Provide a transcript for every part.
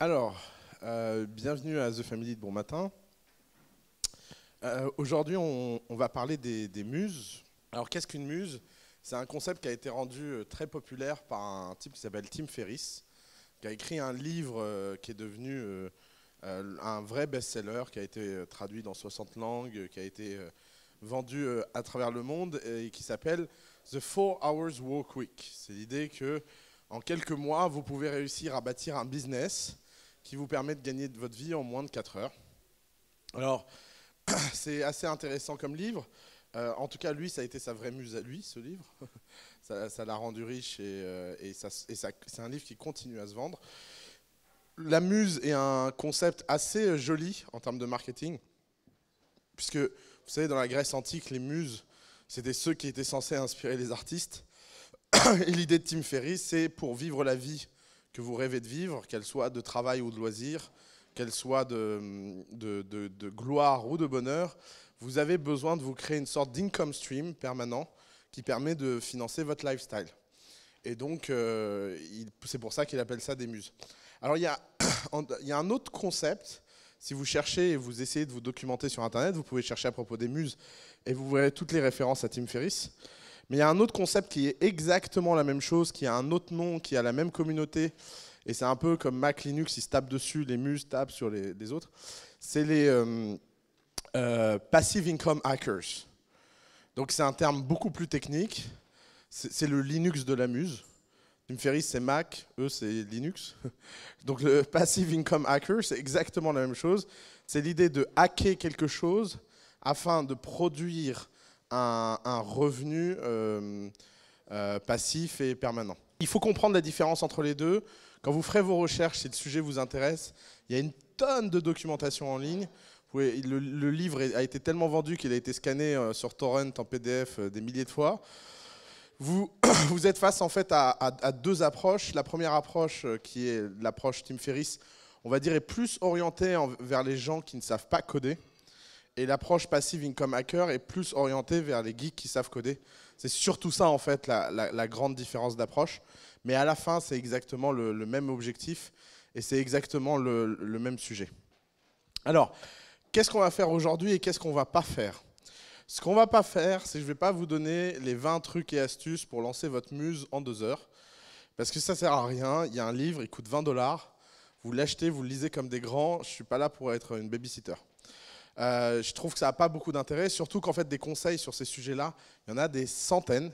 Alors, euh, bienvenue à The Family de Bon Matin. Euh, aujourd'hui, on, va parler des, des muses. Alors, qu'est-ce qu'une muse C'est un concept qui a été rendu euh, très populaire par un type qui s'appelle Tim Ferriss, qui a écrit un livre qui est devenu euh, un vrai best-seller qui a été euh, traduit dans 60 langues, qui a été euh, vendu à travers le monde et qui s'appelle The Four Hours Walk Week. C'est l'idée que en quelques mois, vous pouvez réussir à bâtir un business qui vous permet de gagner de votre vie en moins de 4 heures. Alors, c'est assez intéressant comme livre. en tout cas, lui, ça a été sa vraie muse à lui, ce livre. ça l'a rendu riche et c'est un livre qui continue à se vendre la muse est un concept assez euh, joli en termes de marketing, puisque vous savez, dans la Grèce antique, les muses, c'était ceux qui étaient censés inspirer les artistes. Et l'idée de Tim Ferriss, c'est pour vivre la vie que vous rêvez de vivre, qu'elle soit de travail ou de loisir, qu'elle soit de, gloire ou de bonheur, vous avez besoin de vous créer une sorte d'income stream permanent qui permet de financer votre lifestyle. Et donc, euh, c'est pour ça qu'il appelle ça des muses. Alors il y, a, un autre concept. Si vous cherchez et vous essayez de vous documenter sur Internet, vous pouvez chercher à propos des muses et vous verrez toutes les références à Tim Ferriss. Mais il y a un autre concept qui est exactement la même chose, qui a un autre nom, qui a la même communauté. Et c'est un peu comme Mac, Linux, ils se tapent dessus, les muses tapent sur les, autres. C'est les euh, euh, passive income hackers. Donc c'est un terme beaucoup plus technique. C'est le Linux de la muse. Ferris, c'est Mac, eux, c'est Linux. Donc le Passive Income Hacker, c'est exactement la même chose. C'est l'idée de hacker quelque chose afin de produire un, revenu euh, euh, passif et permanent. Il faut comprendre la différence entre les deux. Quand vous ferez vos recherches, si le sujet vous intéresse, il y a une tonne de documentation en ligne. le, livre a été tellement vendu qu'il a été scanné euh, sur torrent en PDF des milliers de fois. Vous, êtes face en fait à, deux approches. La première approche, euh, qui est l'approche Tim Ferris, on va dire, est plus orientée vers les gens qui ne savent pas coder. Et l'approche passive income hacker est plus orientée vers les geeks qui savent coder. C'est surtout ça en fait la, grande différence d'approche. Mais à la fin, c'est exactement le, même objectif et c'est exactement le, le même sujet. Alors, qu'est-ce qu'on va faire aujourd'hui et qu'est-ce qu'on va pas faire ce qu'on va pas faire, c'est que je vais pas vous donner les 20 trucs et astuces pour lancer votre muse en deux heures. Parce que ça sert à rien. Il y a un livre, il coûte 20 dollars. Vous l'achetez, vous le lisez comme des grands. Je suis pas là pour être une babysitter. Euh, je trouve que ça n'a pas beaucoup d'intérêt, surtout qu'en fait des conseils sur ces sujets-là, il y en a des centaines,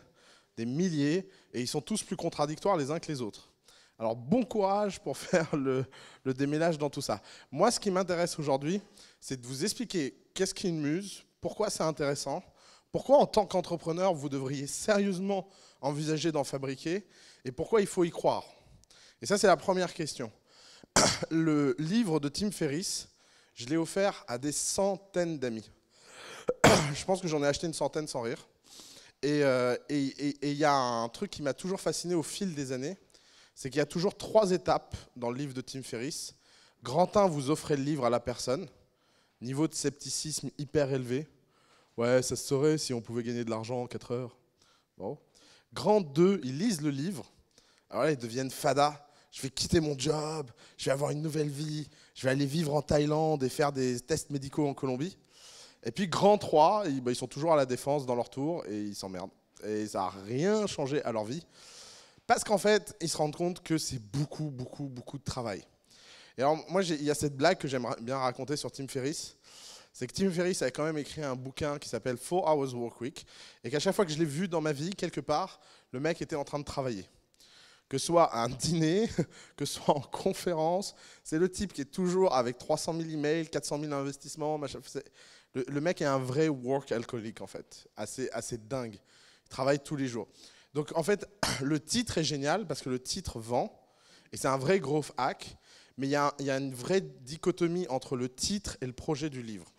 des milliers, et ils sont tous plus contradictoires les uns que les autres. Alors bon courage pour faire le, le déménage dans tout ça. Moi, ce qui m'intéresse aujourd'hui, c'est de vous expliquer qu'est-ce qu'une muse, pourquoi c'est intéressant Pourquoi en tant qu'entrepreneur, vous devriez sérieusement envisager d'en fabriquer Et pourquoi il faut y croire Et ça, c'est la première question. Le livre de Tim Ferriss, je l'ai offert à des centaines d'amis. Je pense que j'en ai acheté une centaine sans rire. Euh, et il y a un truc qui m'a toujours fasciné au fil des années, c'est qu'il y a toujours trois étapes dans le livre de Tim Ferriss. Grand 1, vous offrez le livre à la personne, niveau de scepticisme hyper élevé. Ouais, ça se saurait si on pouvait gagner de l'argent en 4 heures. Bon. Grand 2, ils lisent le livre. Alors ah là, ils deviennent fada. Je vais quitter mon job, je vais avoir une nouvelle vie, je vais aller vivre en Thaïlande et faire des tests médicaux en Colombie. Et puis, grand 3, bah, ils, sont toujours à la défense dans leur tour et ils s'emmerdent. Et ça n'a rien changé à leur vie. Parce qu'en fait, ils se rendent compte que c'est beaucoup, beaucoup, beaucoup de travail. Et alors, moi, il y a cette blague que j'aimerais bien raconter sur Tim Ferriss c'est que Tim Ferriss a quand même écrit un bouquin qui s'appelle Four Hours Work Week, et qu'à chaque fois que je l'ai vu dans ma vie, quelque part, le mec était en train de travailler. Que ce soit à un dîner, que ce soit en conférence, c'est le type qui est toujours avec 300 000 emails, 400 000 investissements, Le, mec est un vrai work alcoolique en fait, assez, assez dingue. Il travaille tous les jours. Donc en fait, le titre est génial parce que le titre vend, et c'est un vrai growth hack, mais il y a une vraie dichotomie entre le titre et le projet du livre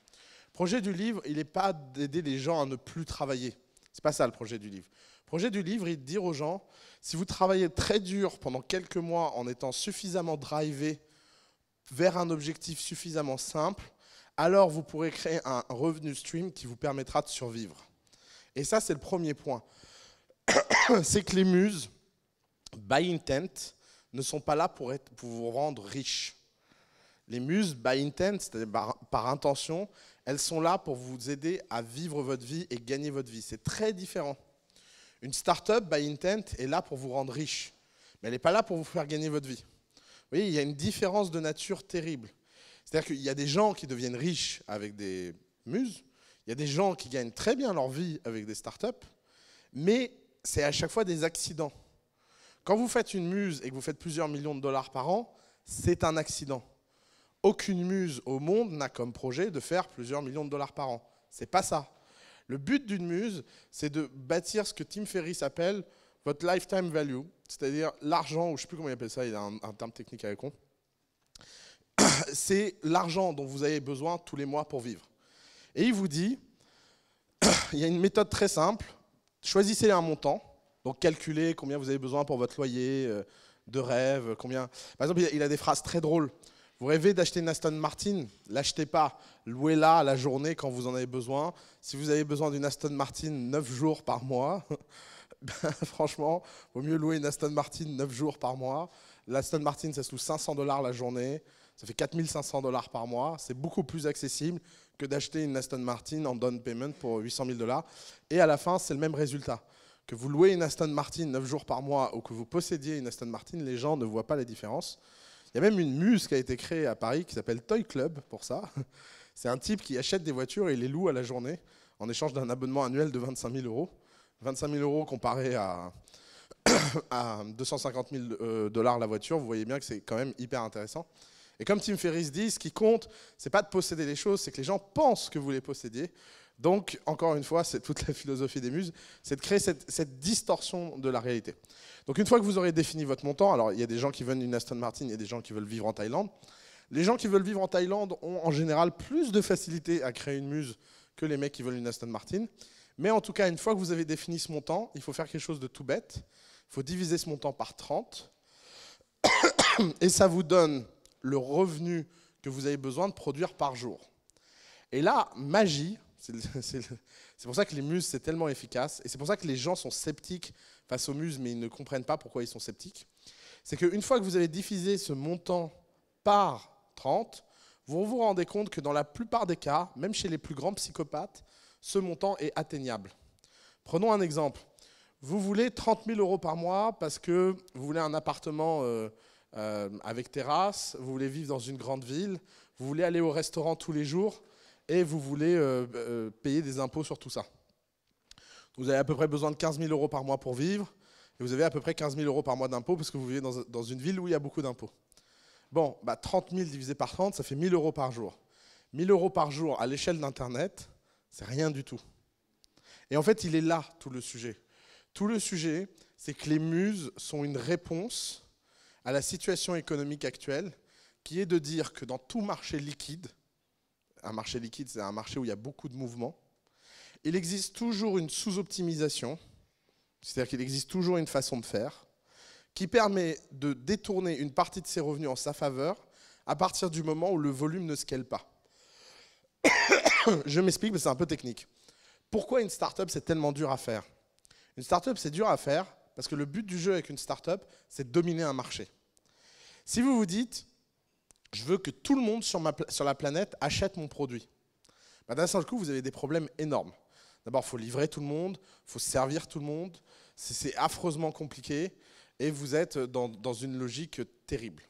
projet du livre, il n'est pas d'aider les gens à ne plus travailler. C'est pas ça le projet du livre. Le projet du livre, il de dire aux gens, si vous travaillez très dur pendant quelques mois en étant suffisamment drivé vers un objectif suffisamment simple, alors vous pourrez créer un revenu stream qui vous permettra de survivre. Et ça, c'est le premier point. C'est que les muses, by intent, ne sont pas là pour, être, vous rendre riche. Les muses, by intent, c'est-à-dire par intention, elles sont là pour vous aider à vivre votre vie et gagner votre vie. C'est très différent. Une start-up by intent est là pour vous rendre riche, mais elle n'est pas là pour vous faire gagner votre vie. Vous voyez, il y a une différence de nature terrible. C'est-à-dire qu'il y a des gens qui deviennent riches avec des muses, il y a des gens qui gagnent très bien leur vie avec des start up mais c'est à chaque fois des accidents. Quand vous faites une muse et que vous faites plusieurs millions de dollars par an, c'est un accident aucune muse au monde n'a comme projet de faire plusieurs millions de dollars par an. C'est pas ça. Le but d'une muse, c'est de bâtir ce que Tim Ferriss appelle votre lifetime value, c'est-à-dire l'argent, ou je sais plus comment il appelle ça, il a un, terme technique avec con. C'est l'argent dont vous avez besoin tous les mois pour vivre. Et il vous dit, il y a une méthode très simple, choisissez un montant, donc calculez combien vous avez besoin pour votre loyer euh, de rêve, combien... Par exemple, il a des phrases très drôles. Vous rêvez d'acheter une Aston Martin L'achetez pas. Louez-la à la journée quand vous en avez besoin. Si vous avez besoin d'une Aston Martin 9 jours par mois, ben, franchement, vaut mieux louer une Aston Martin 9 jours par mois. L'Aston Martin, ça se loue 500 dollars la journée. Ça fait 4500 dollars par mois. C'est beaucoup plus accessible que d'acheter une Aston Martin en down payment pour 800 000 dollars. Et à la fin, c'est le même résultat. Que vous louez une Aston Martin 9 jours par mois ou que vous possédiez une Aston Martin, les gens ne voient pas la différence. Il y a même une muse qui a été créée à Paris qui s'appelle Toy Club pour ça. C'est un type qui achète des voitures et les loue à la journée en échange d'un abonnement annuel de 25 000 euros. 25 000 euros comparé à, à 250 000 euh, dollars la voiture, vous voyez bien que c'est quand même hyper intéressant. Et comme Tim Ferriss dit, ce qui compte, c'est pas de posséder les choses, c'est que les gens pensent que vous les possédiez. Donc, encore une fois, c'est toute la philosophie des muses, c'est de créer cette, distorsion de la réalité. Donc, une fois que vous aurez défini votre montant, alors il y a des gens qui veulent une Aston Martin, il y a des gens qui veulent vivre en Thaïlande. Les gens qui veulent vivre en Thaïlande ont en général plus de facilité à créer une muse que les mecs qui veulent une Aston Martin. Mais en tout cas, une fois que vous avez défini ce montant, il faut faire quelque chose de tout bête. Il faut diviser ce montant par 30. Et ça vous donne le revenu que vous avez besoin de produire par jour. Et là, magie, C'est pour ça que les muses, c'est tellement efficace. Et c'est pour ça que les gens sont sceptiques face aux muses, mais ils ne comprennent pas pourquoi ils sont sceptiques. C'est qu'une fois que vous avez diffusé ce montant par 30, vous vous rendez compte que dans la plupart des cas, même chez les plus grands psychopathes, ce montant est atteignable. Prenons un exemple. Vous voulez 30 000 euros par mois parce que vous voulez un appartement euh, euh, avec terrasse, vous voulez vivre dans une grande ville, vous voulez aller au restaurant tous les jours, et vous voulez euh, euh, payer des impôts sur tout ça. Vous avez à peu près besoin de 15 000 euros par mois pour vivre, et vous avez à peu près 15 000 euros par mois d'impôts parce que vous vivez dans, une ville où il y a beaucoup d'impôts. Bon, 30 bah, 000 divisé par 30, ça fait 1 000 euros par jour. 1 000 euros par jour à l'échelle d'Internet, c'est rien du tout. Et en fait, il est là tout le sujet. Tout le sujet, c'est que les muses sont une réponse à la situation économique actuelle, qui est de dire que dans tout marché liquide, un marché liquide, c'est un marché où il y a beaucoup de mouvements. Il existe toujours une sous-optimisation, c'est-à-dire qu'il existe toujours une façon de faire, qui permet de détourner une partie de ses revenus en sa faveur à partir du moment où le volume ne scale pas. Je m'explique, mais c'est un peu technique. Pourquoi une startup, c'est tellement dur à faire Une startup, c'est dur à faire parce que le but du jeu avec une startup, c'est de dominer un marché. Si vous vous dites, je veux que tout le monde sur, la planète achète mon produit. Maintenant, bah, D'un seul coup, vous avez des problèmes énormes. D'abord, il faut livrer tout le monde, il faut servir tout le monde, c'est affreusement compliqué, et vous êtes dans, dans une logique terrible.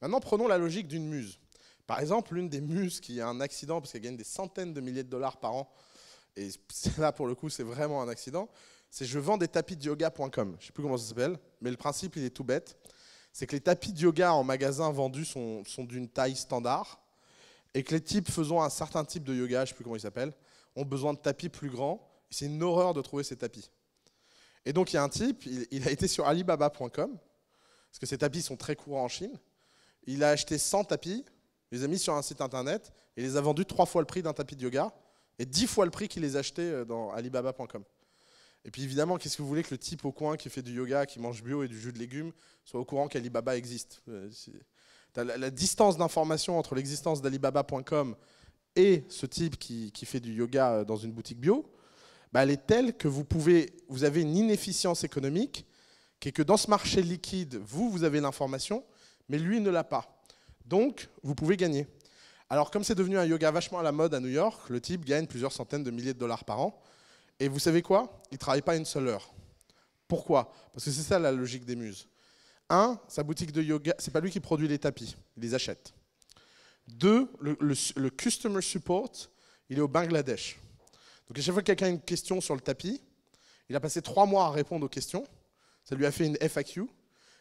Maintenant, prenons la logique d'une muse. Par exemple, l'une des muses qui a un accident, parce qu'elle gagne des centaines de milliers de dollars par an, et là pour le coup c'est vraiment un accident, c'est je vends des tapis de yoga.com. Je ne sais plus comment ça s'appelle, mais le principe il est tout bête c'est que les tapis de yoga en magasin vendus sont, d'une taille standard et que les types faisant un certain type de yoga, je ne sais plus comment ils s'appellent, ont besoin de tapis plus grands. C'est une horreur de trouver ces tapis. Et donc il y a un type, il, a été sur alibaba.com, parce que ces tapis sont très courants en Chine. Il a acheté 100 tapis, les a mis sur un site internet et les a vendus trois fois le prix d'un tapis de yoga et dix fois le prix qu'il les achetait euh, dans alibaba.com. Et puis évidemment, qu'est-ce que vous voulez que le type au coin qui fait du yoga, qui mange bio et du jus de légumes, soit au courant qu'Alibaba existe euh, la, distance d'information entre l'existence d'Alibaba.com et ce type qui, fait du yoga euh, dans une boutique bio, bah, elle est telle que vous, pouvez, vous avez une inefficience économique, qui est que dans ce marché liquide, vous, vous avez l'information, mais lui ne l'a pas. Donc, vous pouvez gagner. Alors, comme c'est devenu un yoga vachement à la mode à New York, le type gagne plusieurs centaines de milliers de dollars par an. Et vous savez quoi Il ne travaille pas une seule heure. Pourquoi Parce que c'est ça la logique des muses. Un, sa boutique de yoga, c'est pas lui qui produit les tapis, il les achète. Deux, le, customer support, il est au Bangladesh. Donc à chaque fois que quelqu'un a une question sur le tapis, il a passé trois mois à répondre aux questions. Ça lui a fait une FAQ.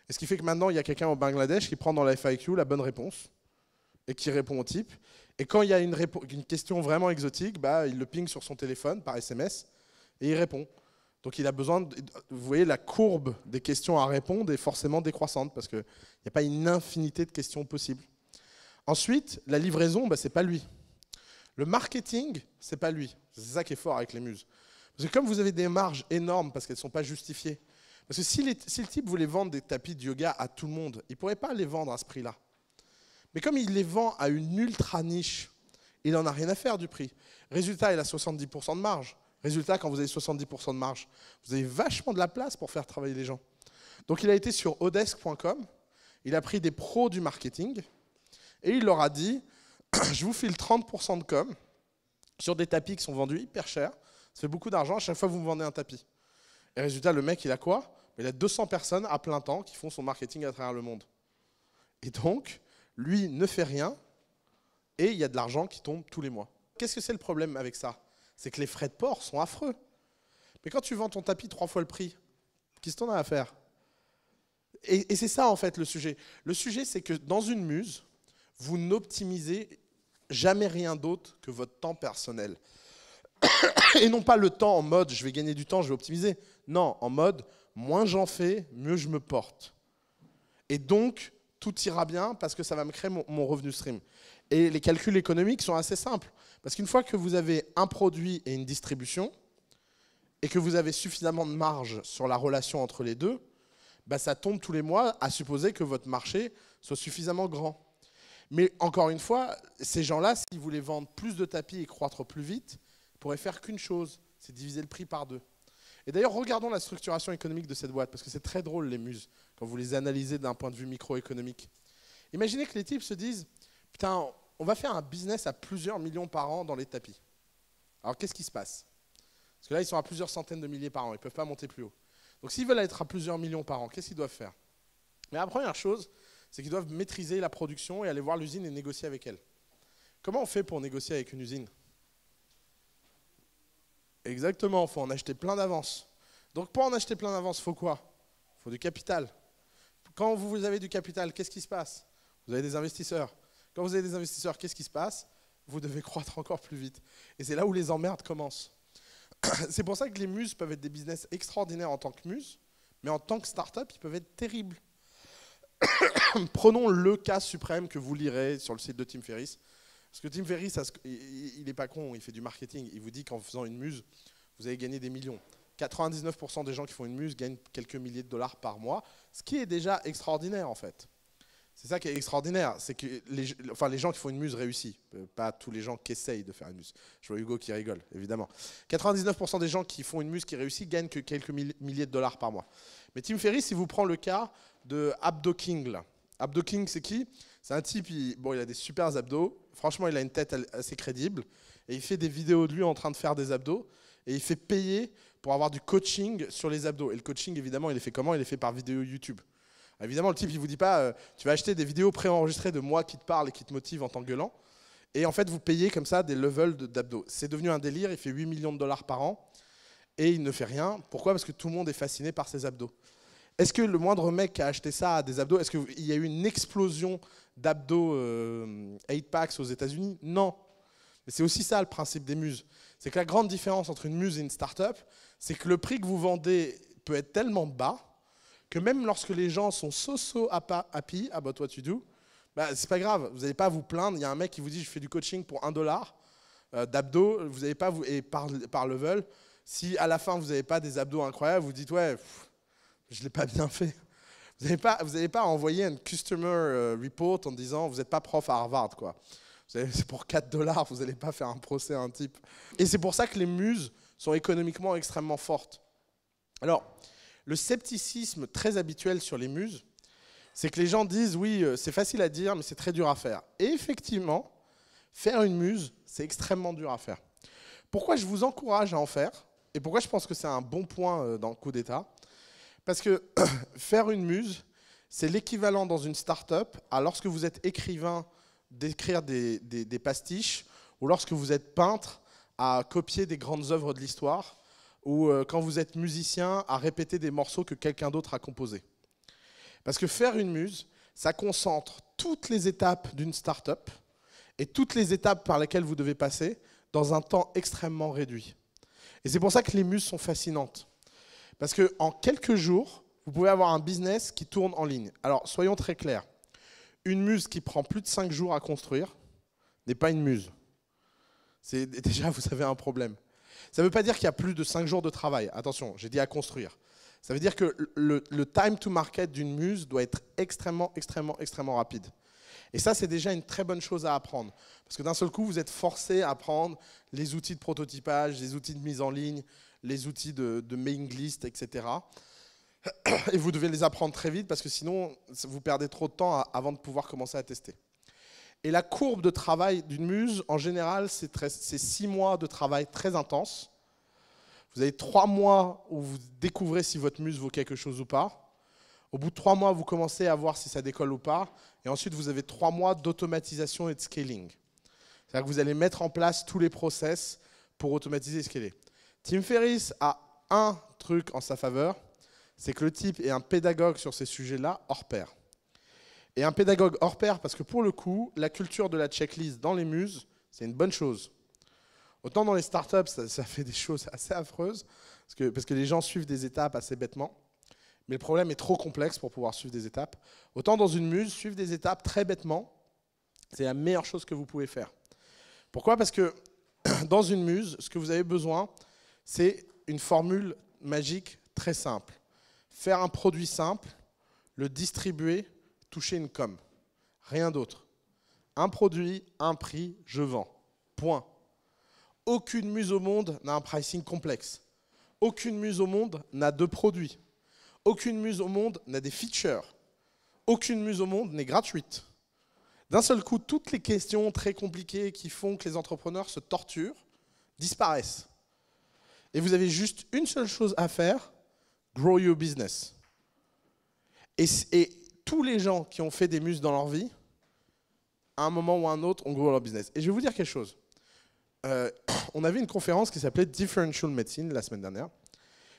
Et ce qui fait que maintenant, il y a quelqu'un au Bangladesh qui prend dans la FAQ la bonne réponse et qui répond au type. Et quand il y a une, une question vraiment exotique, bah, il le ping sur son téléphone par SMS et il répond. Donc il a besoin, de, vous voyez, la courbe des questions à répondre est forcément décroissante parce qu'il n'y a pas une infinité de questions possibles. Ensuite, la livraison, bah, ce n'est pas lui. Le marketing, c'est pas lui. C'est ça qui est fort avec les muses. Parce que comme vous avez des marges énormes parce qu'elles ne sont pas justifiées, parce que si, si, le type voulait vendre des tapis de yoga à tout le monde, il ne pourrait pas les vendre à ce prix-là. Mais comme il les vend à une ultra niche, il n'en a rien à faire du prix. Résultat, il a 70% de marge. Résultat, quand vous avez 70% de marge, vous avez vachement de la place pour faire travailler les gens. Donc il a été sur odesk.com, il a pris des pros du marketing et il leur a dit je vous file 30% de com sur des tapis qui sont vendus hyper cher. Ça fait beaucoup d'argent à chaque fois que vous me vendez un tapis. Et résultat, le mec, il a quoi Il a 200 personnes à plein temps qui font son marketing à travers le monde. Et donc, lui ne fait rien et il y a de l'argent qui tombe tous les mois. Qu'est-ce que c'est le problème avec ça c'est que les frais de port sont affreux. Mais quand tu vends ton tapis trois fois le prix, qu'est-ce qu'on a à faire Et, c'est ça en fait le sujet. Le sujet, c'est que dans une muse, vous n'optimisez jamais rien d'autre que votre temps personnel. et non pas le temps en mode je vais gagner du temps, je vais optimiser. Non, en mode moins j'en fais, mieux je me porte. Et donc, tout ira bien parce que ça va me créer mon revenu stream. Et les calculs économiques sont assez simples. Parce qu'une fois que vous avez un produit et une distribution, et que vous avez suffisamment de marge sur la relation entre les deux, bah ça tombe tous les mois à supposer que votre marché soit suffisamment grand. Mais encore une fois, ces gens-là, s'ils voulaient vendre plus de tapis et croître plus vite, pourraient faire qu'une chose, c'est diviser le prix par deux. Et d'ailleurs, regardons la structuration économique de cette boîte, parce que c'est très drôle les muses, quand vous les analysez d'un point de vue microéconomique. Imaginez que les types se disent, putain, on va faire un business à plusieurs millions par an dans les tapis. Alors qu'est-ce qui se passe Parce que là, ils sont à plusieurs centaines de milliers par an, ils ne peuvent pas monter plus haut. Donc s'ils veulent être à plusieurs millions par an, qu'est-ce qu'ils doivent faire Mais la première chose, c'est qu'ils doivent maîtriser la production et aller voir l'usine et négocier avec elle. Comment on fait pour négocier avec une usine Exactement, il faut en acheter plein d'avance. Donc pour en acheter plein d'avance, faut quoi Il faut du capital. Quand vous avez du capital, qu'est-ce qui se passe Vous avez des investisseurs. Quand vous avez des investisseurs, qu'est-ce qui se passe Vous devez croître encore plus vite. Et c'est là où les emmerdes commencent. C'est pour ça que les muses peuvent être des business extraordinaires en tant que muses, mais en tant que start-up, ils peuvent être terribles. Prenons le cas suprême que vous lirez sur le site de Tim Ferriss. Parce que Tim Ferriss, il n'est pas con, il fait du marketing. Il vous dit qu'en faisant une muse, vous allez gagner des millions. 99% des gens qui font une muse gagnent quelques milliers de dollars par mois, ce qui est déjà extraordinaire en fait. C'est ça qui est extraordinaire, c'est que les, enfin, les gens qui font une muse réussissent, euh, pas tous les gens qui essayent de faire une muse. Je vois Hugo qui rigole, évidemment. 99% des gens qui font une muse qui réussit gagnent que quelques milliers de dollars par mois. Mais Tim Ferriss, si vous prend le cas de Abdo King. Abdo King, c'est qui C'est un type, il, bon, il a des super abdos, franchement, il a une tête assez crédible, et il fait des vidéos de lui en train de faire des abdos, et il fait payer pour avoir du coaching sur les abdos. Et le coaching, évidemment, il est fait comment Il est fait par vidéo YouTube. Évidemment, le type, il vous dit pas, euh, tu vas acheter des vidéos préenregistrées de moi qui te parle et qui te motive en t'engueulant. Et en fait, vous payez comme ça des levels d'abdos. C'est devenu un délire, il fait 8 millions de dollars par an et il ne fait rien. Pourquoi Parce que tout le monde est fasciné par ses abdos. Est-ce que le moindre mec qui a acheté ça à des abdos Est-ce qu'il y a eu une explosion d'abdos 8 euh, packs aux États-Unis Non. Mais c'est aussi ça le principe des muses. C'est que la grande différence entre une muse et une start-up, c'est que le prix que vous vendez peut être tellement bas que même lorsque les gens sont so-so happy about what you do, bah, c'est pas grave, vous n'allez pas vous plaindre. Il y a un mec qui vous dit je fais du coaching pour 1 dollar euh, d'abdos, vous n'avez pas vous, et par, level. Si à la fin vous n'avez pas des abdos incroyables, vous dites ouais, je l'ai pas bien fait. Vous n'allez pas, vous pas envoyer un customer euh, report en disant vous n'êtes pas prof à Harvard quoi. C'est pour 4 dollars, vous n'allez pas faire un procès à un type. Et c'est pour ça que les muses sont économiquement extrêmement fortes. Alors, le scepticisme très habituel sur les muses, c'est que les gens disent oui, euh, c'est facile à dire, mais c'est très dur à faire. Et effectivement, faire une muse, c'est extrêmement dur à faire. Pourquoi je vous encourage à en faire et pourquoi je pense que c'est un bon point euh, dans le coup d'État Parce que faire une muse, c'est l'équivalent dans une start-up à lorsque vous êtes écrivain d'écrire des, des pastiches ou lorsque vous êtes peintre à copier des grandes œuvres de l'histoire ou euh, quand vous êtes musicien à répéter des morceaux que quelqu'un d'autre a composés. Parce que faire une muse, ça concentre toutes les étapes d'une start-up et toutes les étapes par lesquelles vous devez passer dans un temps extrêmement réduit. Et c'est pour ça que les muses sont fascinantes. Parce qu'en quelques jours, vous pouvez avoir un business qui tourne en ligne. Alors, soyons très clairs. Une muse qui prend plus de 5 jours à construire n'est pas une muse. C'est déjà, vous avez un problème. Ça ne veut pas dire qu'il y a plus de 5 jours de travail. Attention, j'ai dit à construire. Ça veut dire que le, time to market d'une muse doit être extrêmement, extrêmement, extrêmement rapide. Et ça, c'est déjà une très bonne chose à apprendre. Parce que d'un seul coup, vous êtes forcé à apprendre les outils de prototypage, les outils de mise en ligne, les outils de mailing list, etc. Et vous devez les apprendre très vite parce que sinon, vous perdez trop de temps avant de pouvoir commencer à tester. Et la courbe de travail d'une muse, en général, c'est six mois de travail très intense. Vous avez trois mois où vous découvrez si votre muse vaut quelque chose ou pas. Au bout de trois mois, vous commencez à voir si ça décolle ou pas. Et ensuite, vous avez trois mois d'automatisation et de scaling. C'est-à-dire que vous allez mettre en place tous les process pour automatiser et scaler. Tim Ferriss a un truc en sa faveur, c'est que le type est un pédagogue sur ces sujets-là hors pair et un pédagogue hors pair, parce que pour le coup, la culture de la checklist dans les muses, c'est une bonne chose. Autant dans les startups, ça, ça fait des choses assez affreuses, parce que, parce que les gens suivent des étapes assez bêtement, mais le problème est trop complexe pour pouvoir suivre des étapes. Autant dans une muse, suivre des étapes très bêtement, c'est la meilleure chose que vous pouvez faire. Pourquoi Parce que dans une muse, ce que vous avez besoin, c'est une formule magique très simple. Faire un produit simple, le distribuer toucher une com. Rien d'autre. Un produit, un prix, je vends. Point. Aucune muse au monde n'a un pricing complexe. Aucune muse au monde n'a deux produits. Aucune muse au monde n'a des features. Aucune muse au monde n'est gratuite. D'un seul coup, toutes les questions très compliquées qui font que les entrepreneurs se torturent disparaissent. Et vous avez juste une seule chose à faire, grow your business. Et, tous les gens qui ont fait des muses dans leur vie, à un moment ou à un autre, ont gros leur business. Et je vais vous dire quelque chose. Euh, on avait une conférence qui s'appelait Differential Medicine la semaine dernière.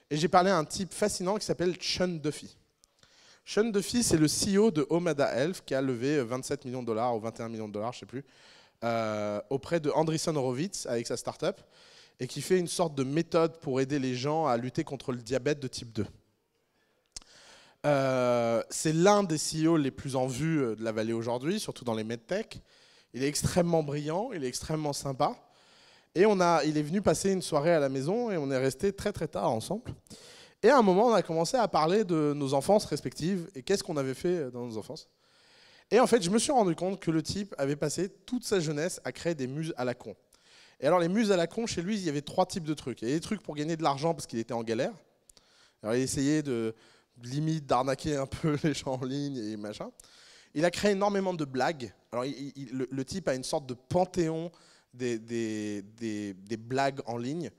Et j'ai parlé à un type fascinant qui s'appelle Sean Duffy. Sean Duffy, c'est le CEO de Omada Health qui a levé 27 euh, millions de dollars ou 21 millions de dollars, je ne sais plus, euh, auprès de Andreessen Horowitz avec sa start-up, et qui fait une sorte de méthode pour aider les gens à lutter contre le diabète de type 2. Euh, c'est l'un des CEO les plus en vue euh, de la vallée aujourd'hui, surtout dans les medtech. Il est extrêmement brillant, il est extrêmement sympa. Et on a, il est venu passer une soirée à la maison et on est resté très très tard ensemble. Et à un moment, on a commencé à parler de nos enfances respectives et qu'est-ce qu'on avait fait euh, dans nos enfances. Et en fait, je me suis rendu compte que le type avait passé toute sa jeunesse à créer des muses à la con. Et alors, les muses à la con, chez lui, il y avait trois types de trucs. Il y avait des trucs pour gagner de l'argent parce qu'il était en galère. Alors, il essayait de, limite d'arnaquer un peu les gens en ligne et machin. Il a créé énormément de blagues. Alors, le, type a une sorte de panthéon des, blagues en ligne.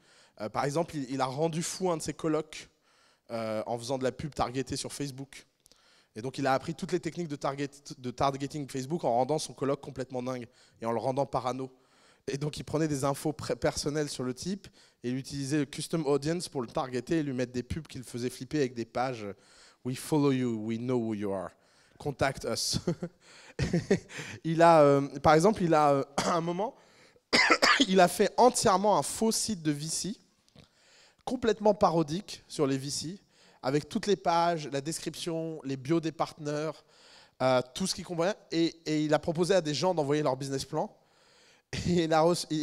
Euh, par exemple, il, a rendu fou un de ses colocs euh, en faisant de la pub targetée sur Facebook. Et donc, il a appris toutes les techniques de, de targeting Facebook en rendant son colloque complètement dingue et en le rendant parano. Et donc, il prenait des infos personnelles sur le type et il utilisait le custom audience pour le targeter et lui mettre des pubs qui le faisaient flipper avec des pages We follow you, we know who you are, contact us. il a, euh, par exemple, il a à euh, un moment, il a fait entièrement un faux site de VC, complètement parodique sur les VC, avec toutes les pages, la description, les bios des partenaires, euh, tout ce qui convient. et il a proposé à des gens d'envoyer leur business plan il,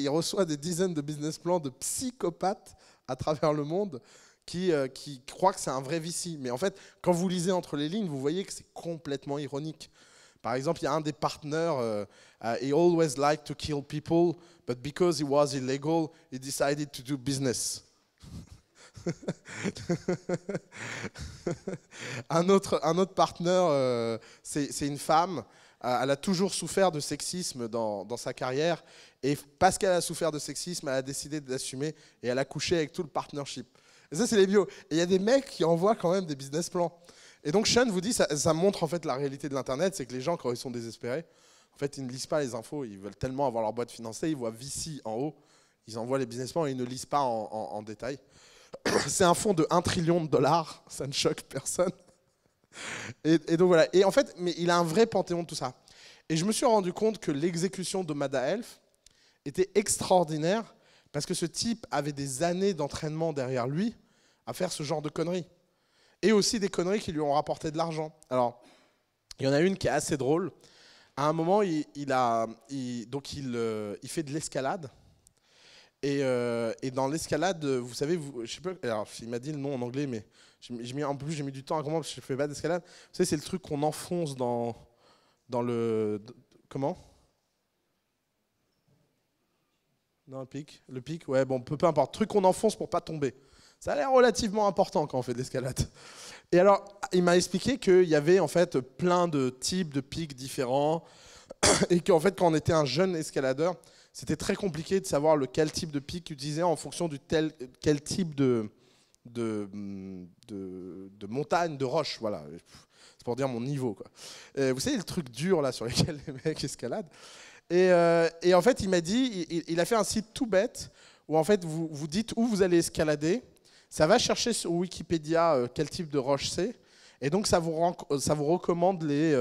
reçoit des dizaines de business plans de psychopathes à travers le monde qui, euh, croient que c'est un vrai VC. Mais en fait, quand vous lisez entre les lignes, vous voyez que c'est complètement ironique. Par exemple, il y a un des partenaires, euh, euh, he always liked to kill people, but because he was illegal, he decided to do business. un, autre, un autre partenaire, c'est une femme elle a toujours souffert de sexisme dans, sa carrière. Et parce qu'elle a souffert de sexisme, elle a décidé d'assumer et elle a couché avec tout le partnership. Et ça, c'est les bios. Et il y a des mecs qui envoient quand même des business plans. Et donc, Sean vous dit, ça, montre en fait la réalité de l'Internet, c'est que les gens, quand ils sont désespérés, en fait, ils ne lisent pas les infos. Ils veulent tellement avoir leur boîte financée, ils voient VC en haut, ils envoient les business plans et ils ne lisent pas en, en détail. C'est un fonds de 1 trillion de dollars, ça ne choque personne et, donc voilà. Et en fait, mais il a un vrai panthéon de tout ça. Et je me suis rendu compte que l'exécution de Mada Elf était extraordinaire parce que ce type avait des années d'entraînement derrière lui à faire ce genre de conneries. Et aussi des conneries qui lui ont rapporté de l'argent. Alors, il y en a une qui est assez drôle. À un moment, il, a, donc euh, il fait de l'escalade euh, et, dans l'escalade, vous savez, je sais pas, il m'a dit le nom en anglais, mais mis, en plus j'ai mis du temps à comprendre parce que je fais pas d'escalade. Vous savez, c'est le truc qu'on enfonce dans, dans le. Comment Dans le pic Le pic Ouais, bon, peu, importe. importe. Truc qu'on enfonce pour pas tomber. Ça a l'air relativement important quand on fait de l'escalade. Et alors, il m'a expliqué qu'il y avait en fait plein de types de pics différents et qu'en fait, quand on était un jeune escaladeur, c'était très compliqué de savoir lequel type de pic utiliser en fonction du tel, quel type de, de, de, montagne, de roche. Voilà. C'est pour dire mon niveau. Quoi. Euh, vous savez, le truc dur là sur lequel les mecs escaladent. Et, euh, et en fait, il m'a dit, il, a fait un site tout bête où en fait vous, vous dites où vous allez escalader. Ça va chercher sur Wikipédia euh, quel type de roche c'est. Et donc, ça vous, ça vous recommande les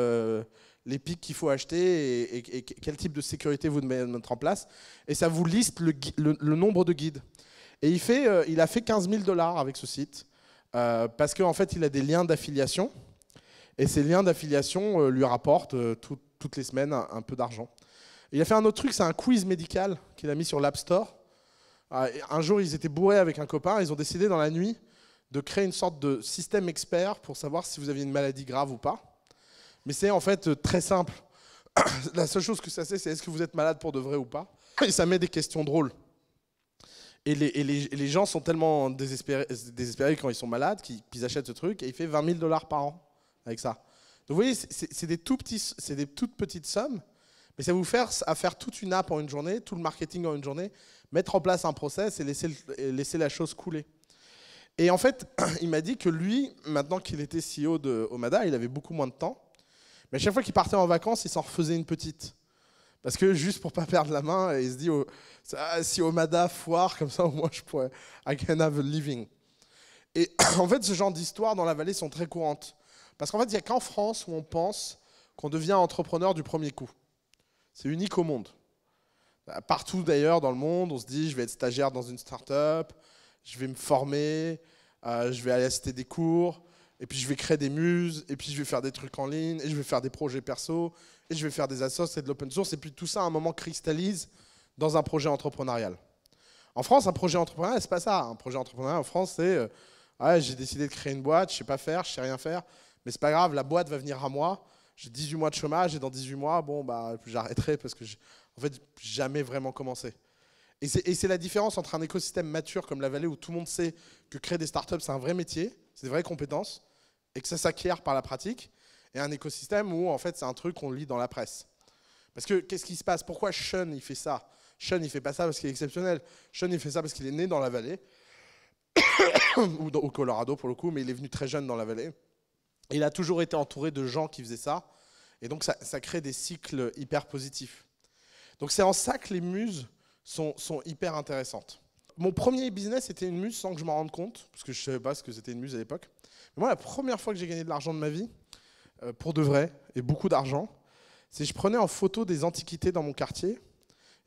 les pics qu'il faut acheter et, quel type de sécurité vous devez mettre en place. Et ça vous liste le, nombre de guides. Et il, euh, a fait 15 000 dollars avec ce site, euh, parce qu'en fait, il a des liens d'affiliation, et ces liens d'affiliation euh, lui rapportent toutes les semaines un peu d'argent. Il a fait un autre truc, c'est un quiz médical qu'il a mis sur l'App Store. Ah, un jour, ils étaient bourrés avec un copain, ils ont décidé dans la nuit de créer une sorte de système expert pour savoir si vous aviez une maladie grave ou pas. Mais c'est en fait très simple. La seule chose que ça sait, c'est est-ce que vous êtes malade pour de vrai ou pas. Et ça met des questions drôles. Et les, gens sont tellement désespérés, quand ils sont malades qu'ils achètent ce truc et il fait 20 000 dollars par an avec ça. Donc vous voyez, c'est des, tout des toutes petites sommes, mais ça vous faire à faire toute une app en une journée, tout le marketing en une journée, mettre en place un process et laisser, et laisser la chose couler. Et en fait, il m'a dit que lui, maintenant qu'il était CEO de Omada, il avait beaucoup moins de temps. Mais chaque fois qu'il partait en vacances, il s'en refaisait une petite. Parce que juste pour pas perdre la main, il se dit, oh, si Omada foire, comme ça, au moins je pourrais, I can have a living. Et en fait, ce genre d'histoires dans la vallée sont très courantes. Parce qu'en fait, il n'y a qu'en France où on pense qu'on devient entrepreneur du premier coup. C'est unique au monde. Euh, partout d'ailleurs dans le monde, on se dit, je vais être stagiaire dans une start-up, je vais me former, euh, je vais aller assister des cours, et puis je vais créer des muses, et puis je vais faire des trucs en ligne, et je vais faire des projets perso, et je vais faire des assos et de l'open source, et puis tout ça à un moment cristallise dans un projet entrepreneurial. En France, un projet entrepreneurial, c'est pas ça. Un projet entrepreneurial en France, c'est euh, j'ai décidé de créer une boîte, je sais pas faire, je sais rien faire, mais c'est pas grave, la boîte va venir à moi. J'ai 18 mois de chômage et dans 18 mois, bon, bah, j'arrêterai parce que, en fait, jamais vraiment commencé. Et c'est la différence entre un écosystème mature comme la vallée où tout le monde sait que créer des startups, c'est un vrai métier, c'est des vraies compétences, et que ça s'acquiert par la pratique, et un écosystème où en fait c'est un truc qu'on lit dans la presse. Parce que qu'est-ce qui se passe Pourquoi Sean il fait ça Sean il fait pas ça parce qu'il est exceptionnel. Sean il fait ça parce qu'il est né dans la vallée, ou au Colorado pour le coup, mais il est venu très jeune dans la vallée. Il a toujours été entouré de gens qui faisaient ça, et donc ça, ça crée des cycles hyper positifs. Donc c'est en ça que les muses sont, sont hyper intéressantes mon premier business était une muse sans que je m'en rende compte, parce que je ne savais pas ce que c'était une muse à l'époque. Moi, la première fois que j'ai gagné de l'argent de ma vie, euh, pour de vrai, et beaucoup d'argent, c'est que je prenais en photo des antiquités dans mon quartier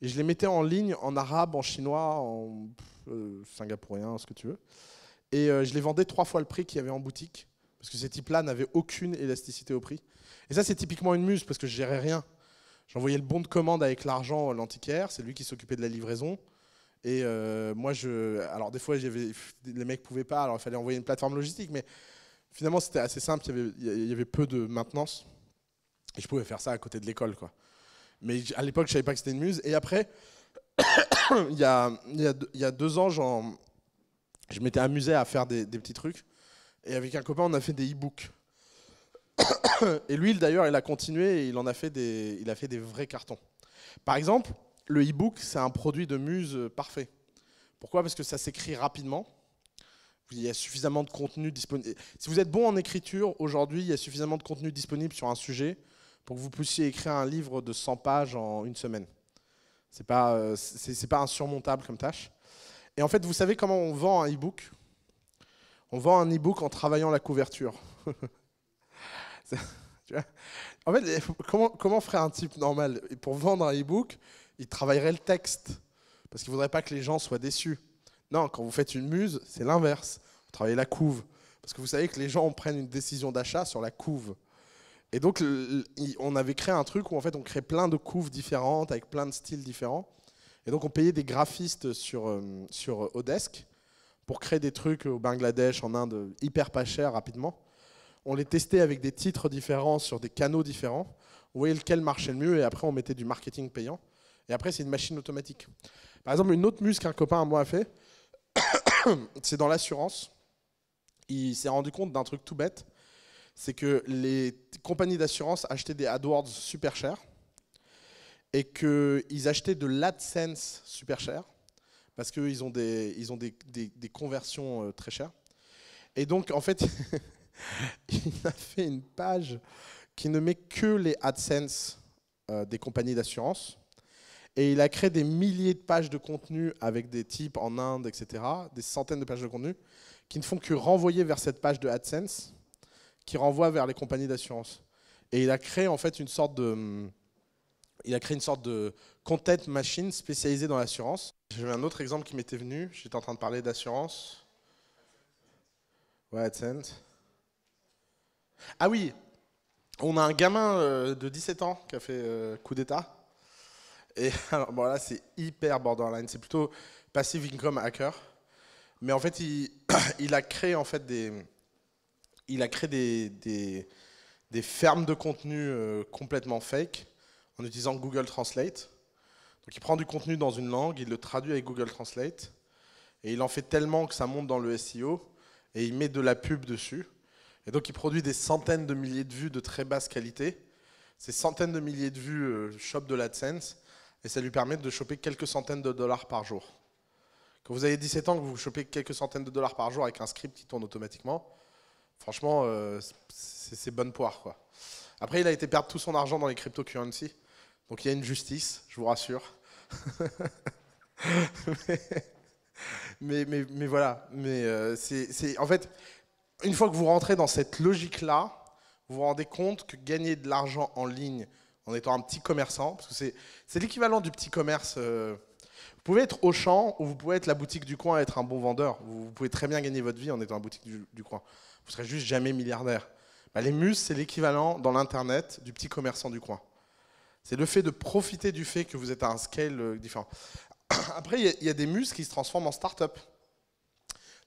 et je les mettais en ligne en arabe, en chinois, en euh, singapourien, ce que tu veux. Et euh, je les vendais trois fois le prix qu'il y avait en boutique parce que ces types-là n'avaient aucune élasticité au prix. Et ça, c'est typiquement une muse parce que je gérais rien. J'envoyais le bon de commande avec l'argent à l'antiquaire, c'est lui qui s'occupait de la livraison. Et moi, je. Alors, des fois, les mecs pouvaient pas, alors il fallait envoyer une plateforme logistique, mais finalement, c'était assez simple. Il y, avait, peu de maintenance. Et je pouvais faire ça à côté de l'école. quoi. Mais à l'époque, je savais pas que c'était une muse. Et après, il, y a, il, deux ans, je m'étais amusé à faire des, petits trucs. Et avec un copain, on a fait des e-books. et lui, d'ailleurs, il a continué et il en a fait des, il a fait des vrais cartons. Par exemple, le e-book, c'est un produit de muse euh, parfait. Pourquoi Parce que ça s'écrit rapidement il y a suffisamment de contenu disponible. Si vous êtes bon en écriture, aujourd'hui, il y a suffisamment de contenu disponible sur un sujet pour que vous puissiez écrire un livre de 100 pages en une semaine. Ce n'est pas, euh, c'est, pas insurmontable comme tâche. Et en fait, vous savez comment on vend un e-book On vend un e-book en travaillant la couverture. en fait, comment, comment ferait un type normal Pour vendre un e-book, il travaillerait le texte, parce qu'il ne voudrait pas que les gens soient déçus. Non, quand vous faites une muse, c'est l'inverse travailler la couve. Parce que vous savez que les gens prennent une décision d'achat sur la couve. Et donc, on avait créé un truc où en fait, on crée plein de couves différentes, avec plein de styles différents. Et donc, on payait des graphistes sur, euh, sur Odesk pour créer des trucs au Bangladesh, en Inde, hyper pas cher, rapidement. On les testait avec des titres différents, sur des canaux différents. On voyait lequel marchait le mieux et après, on mettait du marketing payant. Et après, c'est une machine automatique. Par exemple, une autre muse qu'un copain à moi a fait, c'est dans l'assurance il s'est rendu compte d'un truc tout bête, c'est que les compagnies d'assurance achetaient des AdWords super chers et qu'ils achetaient de l'AdSense super cher parce qu'ils ont, des, ils ont des, des conversions euh, très chères. Et donc, en fait, il a fait une page qui ne met que les AdSense euh, des compagnies d'assurance. Et il a créé des milliers de pages de contenu avec des types en Inde, etc., des centaines de pages de contenu, qui ne font que renvoyer vers cette page de AdSense, qui renvoie vers les compagnies d'assurance. Et il a créé en fait une sorte de, hum, il a créé une sorte de content machine spécialisée dans l'assurance. J'avais un autre exemple qui m'était venu. J'étais en train de parler d'assurance. Ouais, AdSense. Ah oui, on a un gamin euh, de 17 ans qui a fait euh, coup d'État. Et alors, c'est hyper borderline. C'est plutôt passive income hacker. Mais en fait, il, a créé en fait des, il a créé des, des, fermes de contenu euh, complètement fake en utilisant Google Translate. Donc il prend du contenu dans une langue, il le traduit avec Google Translate, et il en fait tellement que ça monte dans le SEO, et il met de la pub dessus. Et donc il produit des centaines de milliers de vues de très basse qualité. Ces centaines de milliers de vues euh, de l'AdSense, et ça lui permet de choper quelques centaines de dollars par jour. Quand vous avez 17 ans, que vous chopez quelques centaines de dollars par jour avec un script qui tourne automatiquement, franchement, euh, c'est bonne poire. Quoi. Après, il a été perdre tout son argent dans les cryptocurrencies. Donc il y a une justice, je vous rassure. mais, mais, mais, voilà. Mais, euh, c'est en fait, une fois que vous rentrez dans cette logique-là, vous vous rendez compte que gagner de l'argent en ligne en étant un petit commerçant, parce que c'est l'équivalent du petit commerce. Euh, vous pouvez être au champ ou vous pouvez être la boutique du coin et être un bon vendeur. Vous, pouvez très bien gagner votre vie en étant la boutique du, coin. Vous ne serez juste jamais milliardaire. Bah, les muses, c'est l'équivalent dans l'Internet du petit commerçant du coin. C'est le fait de profiter du fait que vous êtes à un scale euh, différent. Après, il y, a des muses qui se transforment en start-up.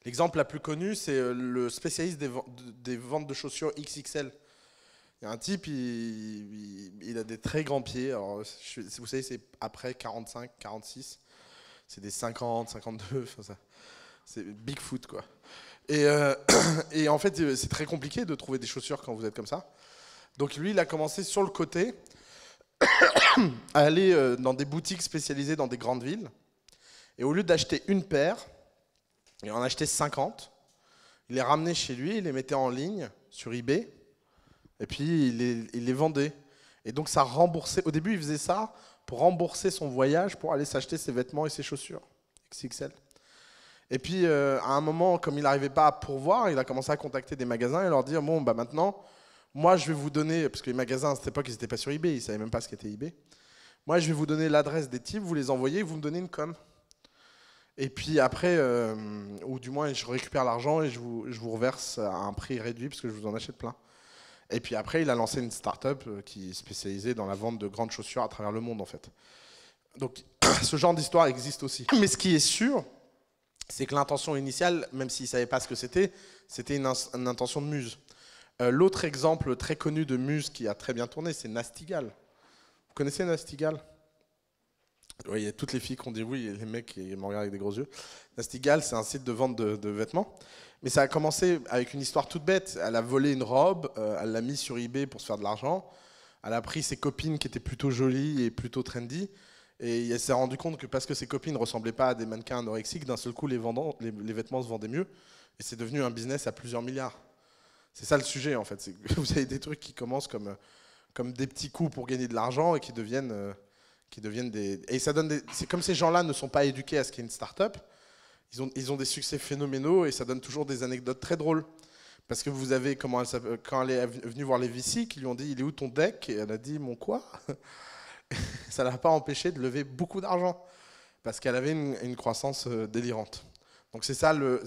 L'exemple la plus connu, c'est euh, le spécialiste des, ventes de chaussures XXL. Il y a un type, il, a des très grands pieds. vous savez, c'est après 45, 46 c'est des 50, 52, enfin ça, c'est Bigfoot quoi. Euh, et, en fait, c'est très compliqué de trouver des chaussures quand vous êtes comme ça. Donc lui, il a commencé sur le côté à aller euh, dans des boutiques spécialisées dans des grandes villes. Et au lieu d'acheter une paire, il en achetait 50. Il les ramenait chez lui, il les mettait en ligne sur eBay. Et puis il les, il les vendait. Et donc ça remboursait. Au début, il faisait ça pour rembourser son voyage pour aller s'acheter ses vêtements et ses chaussures XXL. Et puis, euh, à un moment, comme il n'arrivait pas à pourvoir, il a commencé à contacter des magasins et leur dire Bon, bah maintenant, moi, je vais vous donner, parce que les magasins à cette époque, ils n'étaient pas sur eBay, ils ne savaient même pas ce qu'était eBay. Moi, je vais vous donner l'adresse des types, vous les envoyez, vous me donnez une com. Et puis après, euh, ou du moins, je récupère l'argent et je vous, je vous reverse à un prix réduit, parce que je vous en achète plein. Et puis après, il a lancé une start-up euh, qui est spécialisée dans la vente de grandes chaussures à travers le monde, en fait. Donc, ce genre d'histoire existe aussi. Mais ce qui est sûr, c'est que l'intention initiale, même s'il ne savait pas ce que c'était, c'était une, intention de muse. Euh, l'autre exemple très connu de muse qui a très bien tourné, c'est Nastigal. Vous connaissez Nastigal Oui, il y a toutes les filles qui ont dit oui, les mecs qui me regardent avec des gros yeux. Nastigal, c'est un site de vente de vêtements. Mais ça a commencé avec une histoire toute bête. Elle a volé une robe, euh, elle l'a mise sur eBay pour se faire de l'argent. Elle a pris ses copines qui étaient plutôt jolies et plutôt trendy. Et elle s'est rendue compte que parce que ses copines ne ressemblaient pas à des mannequins anorexiques, d'un seul coup, les, vêtements se vendaient mieux. Et c'est devenu un business à plusieurs milliards. C'est ça le sujet, en fait. Vous avez des trucs qui commencent comme, comme des petits coups pour gagner de l'argent et qui deviennent, euh, qui deviennent des. Et ça donne C'est comme ces gens-là ne sont pas éduqués à ce qu'est une start-up ils ont, des succès phénoménaux et ça donne toujours des anecdotes très drôles. Parce que vous avez, comment quand elle est venue voir les VC, qui lui ont dit Il est où ton deck Et elle a dit Mon quoi Ça ne l'a pas empêché de lever beaucoup d'argent. Parce qu'elle avait une, croissance euh, délirante. Donc c'est ça, le,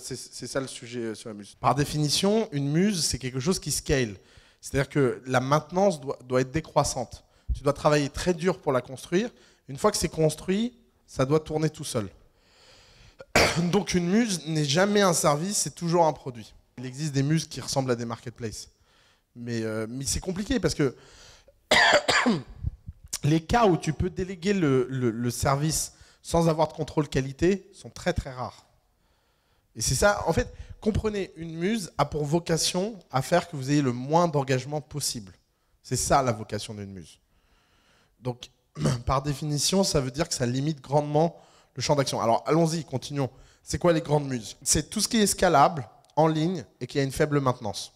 sujet euh, sur la muse. Par définition, une muse, c'est quelque chose qui scale. C'est-à-dire que la maintenance doit être décroissante. Tu dois travailler très dur pour la construire. Une fois que c'est construit, ça doit tourner tout seul. Donc une muse n'est jamais un service, c'est toujours un produit. Il existe des muses qui ressemblent à des marketplaces. Mais, euh, c'est compliqué parce que les cas où tu peux déléguer le, service sans avoir de contrôle qualité sont très très rares. Et c'est ça, en fait, comprenez, une muse a pour vocation à faire que vous ayez le moins d'engagement possible. C'est ça la vocation d'une muse. Donc, par définition, ça veut dire que ça limite grandement le champ d'action. Alors allons-y, continuons. C'est quoi les grandes muses C'est tout ce qui est scalable, en ligne, et qui a une faible maintenance.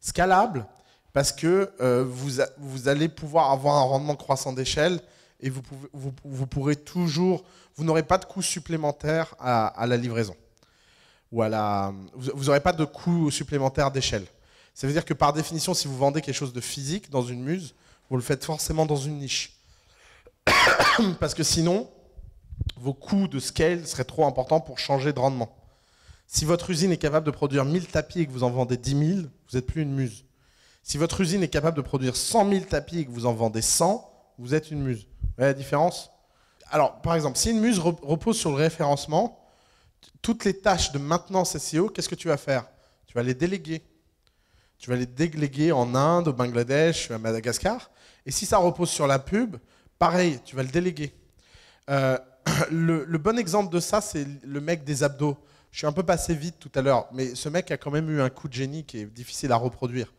Scalable, parce que euh, vous, vous allez pouvoir avoir un rendement croissant d'échelle et vous, vous, vous, pourrez toujours, vous n'aurez pas de coûts supplémentaires à, la livraison. Ou à la, vous n'aurez pas de coûts supplémentaires d'échelle. Ça veut dire que par définition, si vous vendez quelque chose de physique dans une muse, vous le faites forcément dans une niche. Parce que sinon, vos coûts de scale seraient trop importants pour changer de rendement. Si votre usine est capable de produire 1000 tapis et que vous en vendez 10 000, vous n'êtes plus une muse. Si votre usine est capable de produire 100 000 tapis et que vous en vendez 100, vous êtes une muse. Vous voyez la différence Alors, par exemple, si une muse repose sur le référencement, toutes les tâches de maintenance SEO, qu'est-ce que tu vas faire Tu vas les déléguer. Tu vas les déléguer en Inde, au Bangladesh, à Madagascar. Et si ça repose sur la pub, pareil, tu vas le déléguer. Euh, le, bon exemple de ça, c'est le mec des abdos. Je suis un peu passé vite tout à l'heure, mais ce mec a quand même eu un coup de génie qui est difficile à reproduire.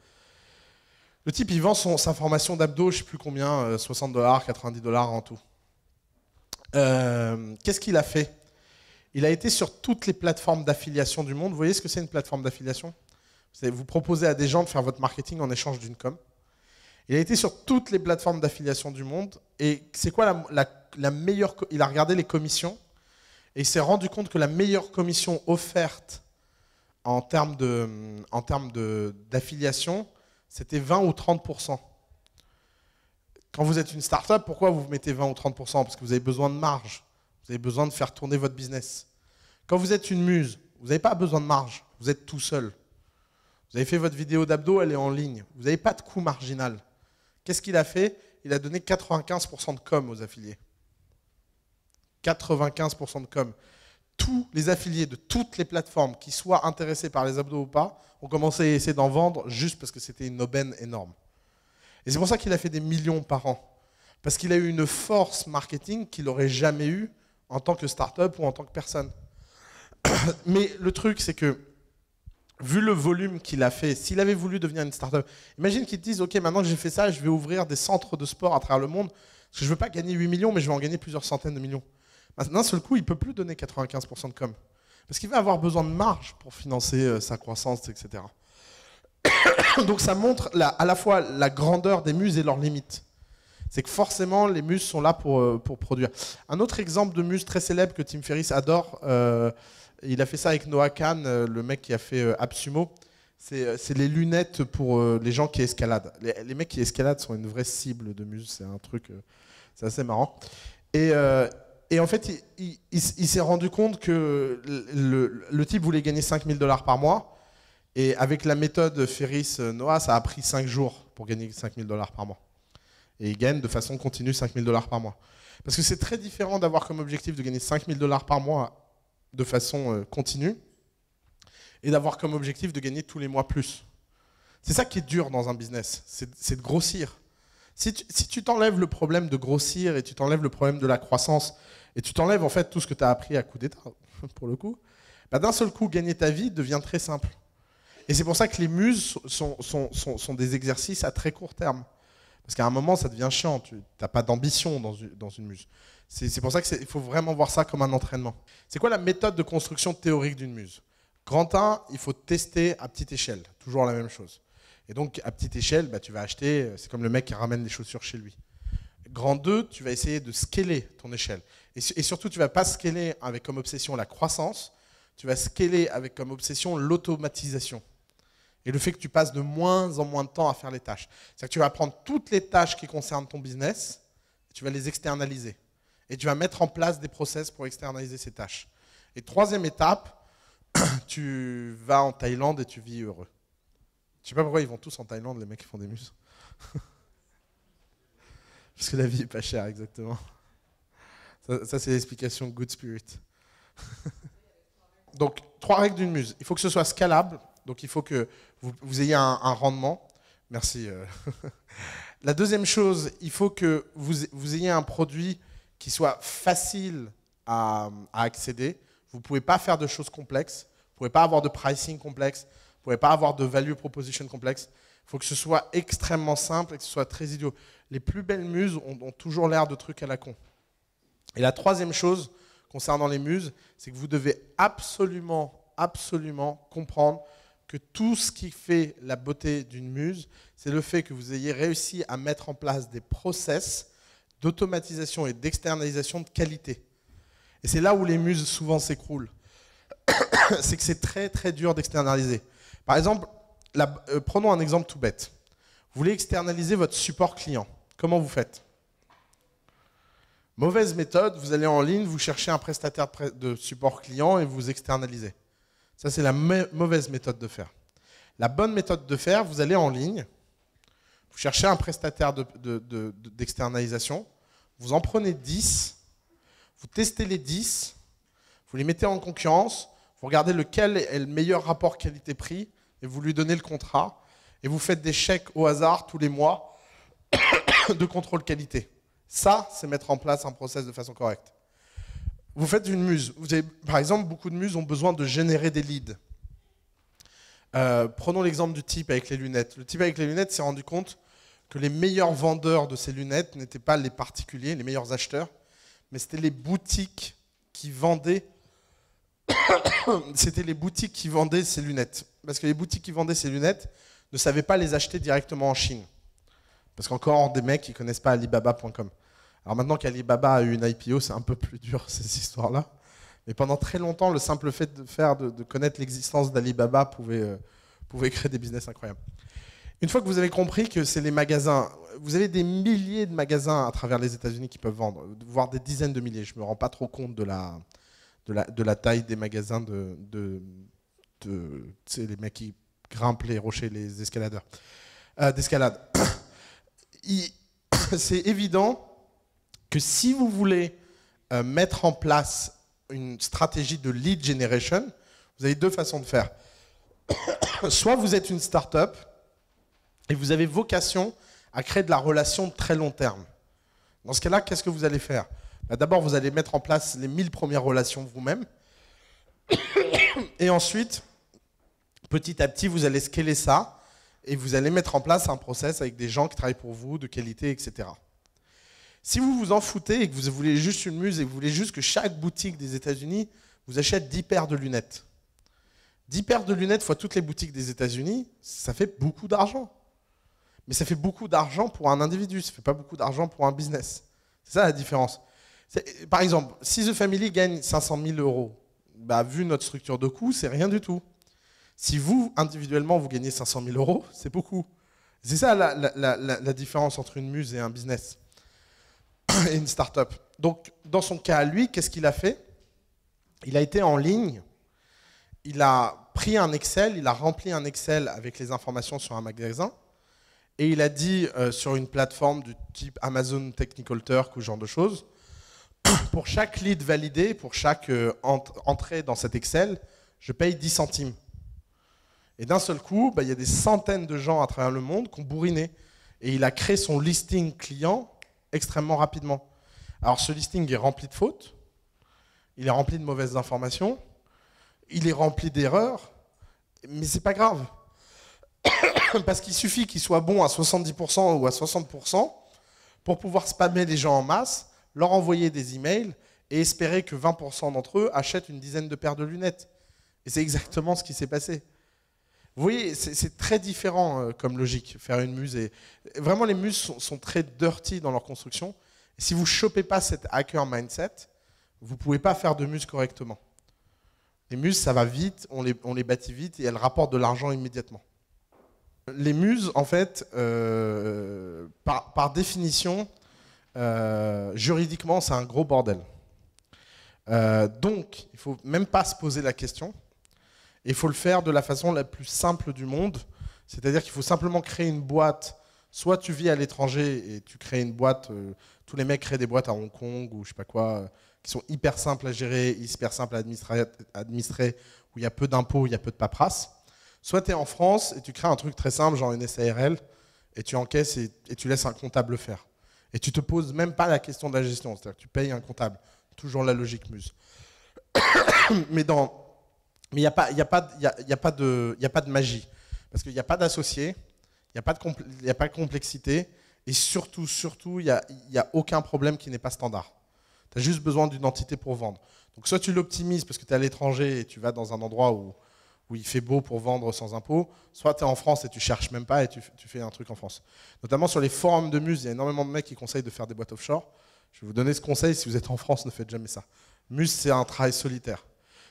Le type, il vend son, sa formation d'abdos, je ne sais plus combien, 60 euh, dollars, 90 dollars en tout. Euh, qu'est-ce qu'il a fait Il a été sur toutes les plateformes d'affiliation du monde. Vous voyez ce que c'est une plateforme d'affiliation Vous proposez à des gens de faire votre marketing en échange d'une com. Il a été sur toutes les plateformes d'affiliation du monde. Et c'est quoi la, la la meilleure, il a regardé les commissions et il s'est rendu compte que la meilleure commission offerte en termes de, d'affiliation, c'était 20 ou 30 Quand vous êtes une start-up, pourquoi vous mettez 20 ou 30 Parce que vous avez besoin de marge. Vous avez besoin de faire tourner votre business. Quand vous êtes une muse, vous n'avez pas besoin de marge. Vous êtes tout seul. Vous avez fait votre vidéo d'abdo, elle est en ligne. Vous n'avez pas de coût marginal. Qu'est-ce qu'il a fait Il a donné 95% de com aux affiliés. 95% de com, tous les affiliés de toutes les plateformes qui soient intéressés par les abdos ou pas ont commencé à essayer d'en vendre juste parce que c'était une aubaine énorme. Et c'est pour ça qu'il a fait des millions par an. Parce qu'il a eu une force marketing qu'il n'aurait jamais eue en tant que start-up ou en tant que personne. Mais le truc, c'est que vu le volume qu'il a fait, s'il avait voulu devenir une start-up, imagine qu'ils dise, Ok, maintenant que j'ai fait ça, je vais ouvrir des centres de sport à travers le monde. Parce que je ne veux pas gagner 8 millions, mais je vais en gagner plusieurs centaines de millions. Bah, d'un seul coup, il ne peut plus donner 95% de com. Parce qu'il va avoir besoin de marge pour financer euh, sa croissance, etc. Donc ça montre à la fois la grandeur des muses et leurs limites. C'est que forcément, les muses sont là pour, euh, pour produire. Un autre exemple de muse très célèbre que Tim Ferriss adore, euh, il a fait ça avec Noah Khan, le mec qui a fait Absumo. C'est les lunettes pour les gens qui escaladent. Les, mecs qui escaladent sont une vraie cible de muse, c'est un truc, c'est assez marrant. Et, et en fait, il, s'est rendu compte que le, type voulait gagner 5000 dollars par mois. Et avec la méthode Ferris euh, Noah, ça a pris 5 jours pour gagner 5000 dollars par mois. Et il gagne de façon continue 5000 dollars par mois. Parce que c'est très différent d'avoir comme objectif de gagner 5000 dollars par mois de façon euh, continue et d'avoir comme objectif de gagner tous les mois plus. C'est ça qui est dur dans un business, c'est de grossir. Si tu, t'enlèves le problème de grossir et tu t'enlèves le problème de la croissance et tu t'enlèves en fait tout ce que tu as appris à coup d'État, pour le coup, bah, d'un seul coup, gagner ta vie devient très simple. Et c'est pour ça que les muses sont, des exercices à très court terme. Parce qu'à un moment, ça devient chiant. Tu n'as pas d'ambition dans une, dans une muse. C'est pour ça qu'il faut vraiment voir ça comme un entraînement. C'est quoi la méthode de construction théorique d'une muse Grand 1, il faut tester à petite échelle. Toujours la même chose. Et donc, à petite échelle, bah, tu vas acheter, euh, c'est comme le mec qui ramène des chaussures chez lui. Grand 2, tu vas essayer de scaler ton échelle. Et, surtout, tu ne vas pas scaler avec comme obsession la croissance, tu vas scaler avec comme obsession l'automatisation. Et le fait que tu passes de moins en moins de temps à faire les tâches. C'est-à-dire que tu vas prendre toutes les tâches qui concernent ton business, tu vas les externaliser. Et tu vas mettre en place des process pour externaliser ces tâches. Et troisième étape, tu vas en Thaïlande et tu vis heureux. Je sais pas pourquoi ils vont tous en Thaïlande, les mecs qui font des muses. Parce que la vie est pas chère, exactement. Ça, c'est l'explication Good Spirit. donc, trois règles d'une muse. Il faut que ce soit scalable, donc il faut que vous, ayez un, rendement. Merci. Euh. la deuxième chose, il faut que vous, ayez un produit qui soit facile à, à accéder. Vous ne pouvez pas faire de choses complexes, vous ne pouvez pas avoir de pricing complexe pouvez pas avoir de value proposition complexe. Il faut que ce soit extrêmement simple et que ce soit très idiot. Les plus belles muses ont, ont toujours l'air de trucs à la con. Et la troisième chose concernant les muses, c'est que vous devez absolument, absolument comprendre que tout ce qui fait la beauté d'une muse, c'est le fait que vous ayez réussi à mettre en place des process d'automatisation et d'externalisation de qualité. Et c'est là où les muses souvent s'écroulent. C'est que c'est très très dur d'externaliser. Par exemple, euh, prenons un exemple tout bête. Vous voulez externaliser votre support client. Comment vous faites Mauvaise méthode, vous allez en ligne, vous cherchez un prestataire de support client et vous externalisez. Ça, c'est la mauvaise méthode de faire. La bonne méthode de faire, vous allez en ligne, vous cherchez un prestataire d'externalisation, de, vous en prenez 10, vous testez les 10, vous les mettez en concurrence, vous regardez lequel est le meilleur rapport qualité-prix, et vous lui donnez le contrat et vous faites des chèques au hasard tous les mois de contrôle qualité. Ça, c'est mettre en place un process de façon correcte. Vous faites une muse. par exemple, beaucoup de muses ont besoin de générer des leads. Euh, prenons l'exemple du type avec les lunettes. Le type avec les lunettes s'est rendu compte que les meilleurs vendeurs de ces lunettes n'étaient pas les particuliers, les meilleurs acheteurs, mais c'était les boutiques qui vendaient c'était les boutiques qui vendaient ces lunettes. Parce que les boutiques qui vendaient ces lunettes ne savaient pas les acheter directement en Chine. Parce qu'encore des mecs qui connaissent pas Alibaba.com. Alors maintenant qu'Alibaba a eu une IPO, c'est un peu plus dur ces histoires-là. Mais pendant très longtemps, le simple fait de faire, de, connaître l'existence d'Alibaba pouvait, euh, pouvait créer des business incroyables. Une fois que vous avez compris que c'est les magasins, vous avez des milliers de magasins à travers les États-Unis qui peuvent vendre, voire des dizaines de milliers. Je me rends pas trop compte de la, de, la, taille des magasins de, de, les mecs qui grimpent les rochers, les escaladeurs euh, d'escalade. C'est évident que si vous voulez euh, mettre en place une stratégie de lead generation, vous avez deux façons de faire. Soit vous êtes une start-up et vous avez vocation à créer de la relation de très long terme. Dans ce cas-là, qu'est-ce que vous allez faire bah, d'abord, vous allez mettre en place les 1000 premières relations vous-même. Et ensuite, petit à petit, vous allez scaler ça et vous allez mettre en place un process avec des gens qui travaillent pour vous, de qualité, etc. Si vous vous en foutez et que vous voulez juste une muse et que vous voulez juste que chaque boutique des États-Unis vous achète 10 paires de lunettes, 10 paires de lunettes fois toutes les boutiques des États-Unis, ça fait beaucoup d'argent. Mais ça fait beaucoup d'argent pour un individu, ça ne fait pas beaucoup d'argent pour un business. C'est ça la différence. Par exemple, si The Family gagne 500 000 euros, bah, vu notre structure de coûts, c'est rien du tout. Si vous, individuellement, vous gagnez 500 000 euros, c'est beaucoup. C'est ça la, différence entre une muse et un business, et une start-up. Donc, dans son cas lui, qu'est-ce qu'il a fait Il a été en ligne, il a pris un Excel, il a rempli un Excel avec les informations sur un magasin, et il a dit euh, sur une plateforme du type Amazon Technical Turk ou ce genre de choses, pour chaque lead validé, pour chaque euh, entrée dans cet Excel, je paye 10 centimes. Et d'un seul coup, bah, il y a des centaines de gens à travers le monde qui ont bourriné. Et il a créé son listing client extrêmement rapidement. Alors ce listing est rempli de fautes, il est rempli de mauvaises informations, il est rempli d'erreurs, mais c'est pas grave. Parce qu'il suffit qu'il soit bon à 70% ou à 60% pour pouvoir spammer les gens en masse leur envoyer des emails et espérer que 20% d'entre eux achètent une dizaine de paires de lunettes. Et c'est exactement ce qui s'est passé. Vous voyez, c'est très différent euh, comme logique, faire une muse. vraiment, les muses sont, très dirty dans leur construction. si vous ne chopez pas cet hacker mindset, vous ne pouvez pas faire de muse correctement. Les muses, ça va vite, on les, on les bâtit vite et elles rapportent de l'argent immédiatement. Les muses, en fait, euh, par, par, définition, euh, juridiquement, c'est un gros bordel. Euh, donc, il ne faut même pas se poser la question. Il faut le faire de la façon la plus simple du monde. C'est-à-dire qu'il faut simplement créer une boîte. Soit tu vis à l'étranger et tu crées une boîte. Euh, tous les mecs créent des boîtes à Hong Kong ou je sais pas quoi, qui sont hyper simples à gérer, hyper simples à administrer, où il y a peu d'impôts, il y a peu de paperasse. Soit tu es en France et tu crées un truc très simple, genre une SARL, et tu encaisses et, et tu laisses un comptable le faire. Et tu te poses même pas la question de la gestion, c'est-à-dire que tu payes un comptable. Toujours la logique muse. mais dans, il n'y a pas, a a, pas de, a pas de magie, parce qu'il n'y a pas d'associé, il n'y a pas de, complexité, et surtout, surtout, il n'y a, a aucun problème qui n'est pas standard. Tu as juste besoin d'une entité pour vendre. Donc soit tu l'optimises parce que tu es à l'étranger et tu vas dans un endroit où où il fait beau pour vendre sans impôt. soit tu es en France et tu cherches même pas et tu, fais un truc en France. Notamment sur les forums de Muse, il y a énormément de mecs qui conseillent de faire des boîtes offshore. Je vais vous donner ce conseil, si vous êtes en France, ne faites jamais ça. Muse, c'est un travail solitaire.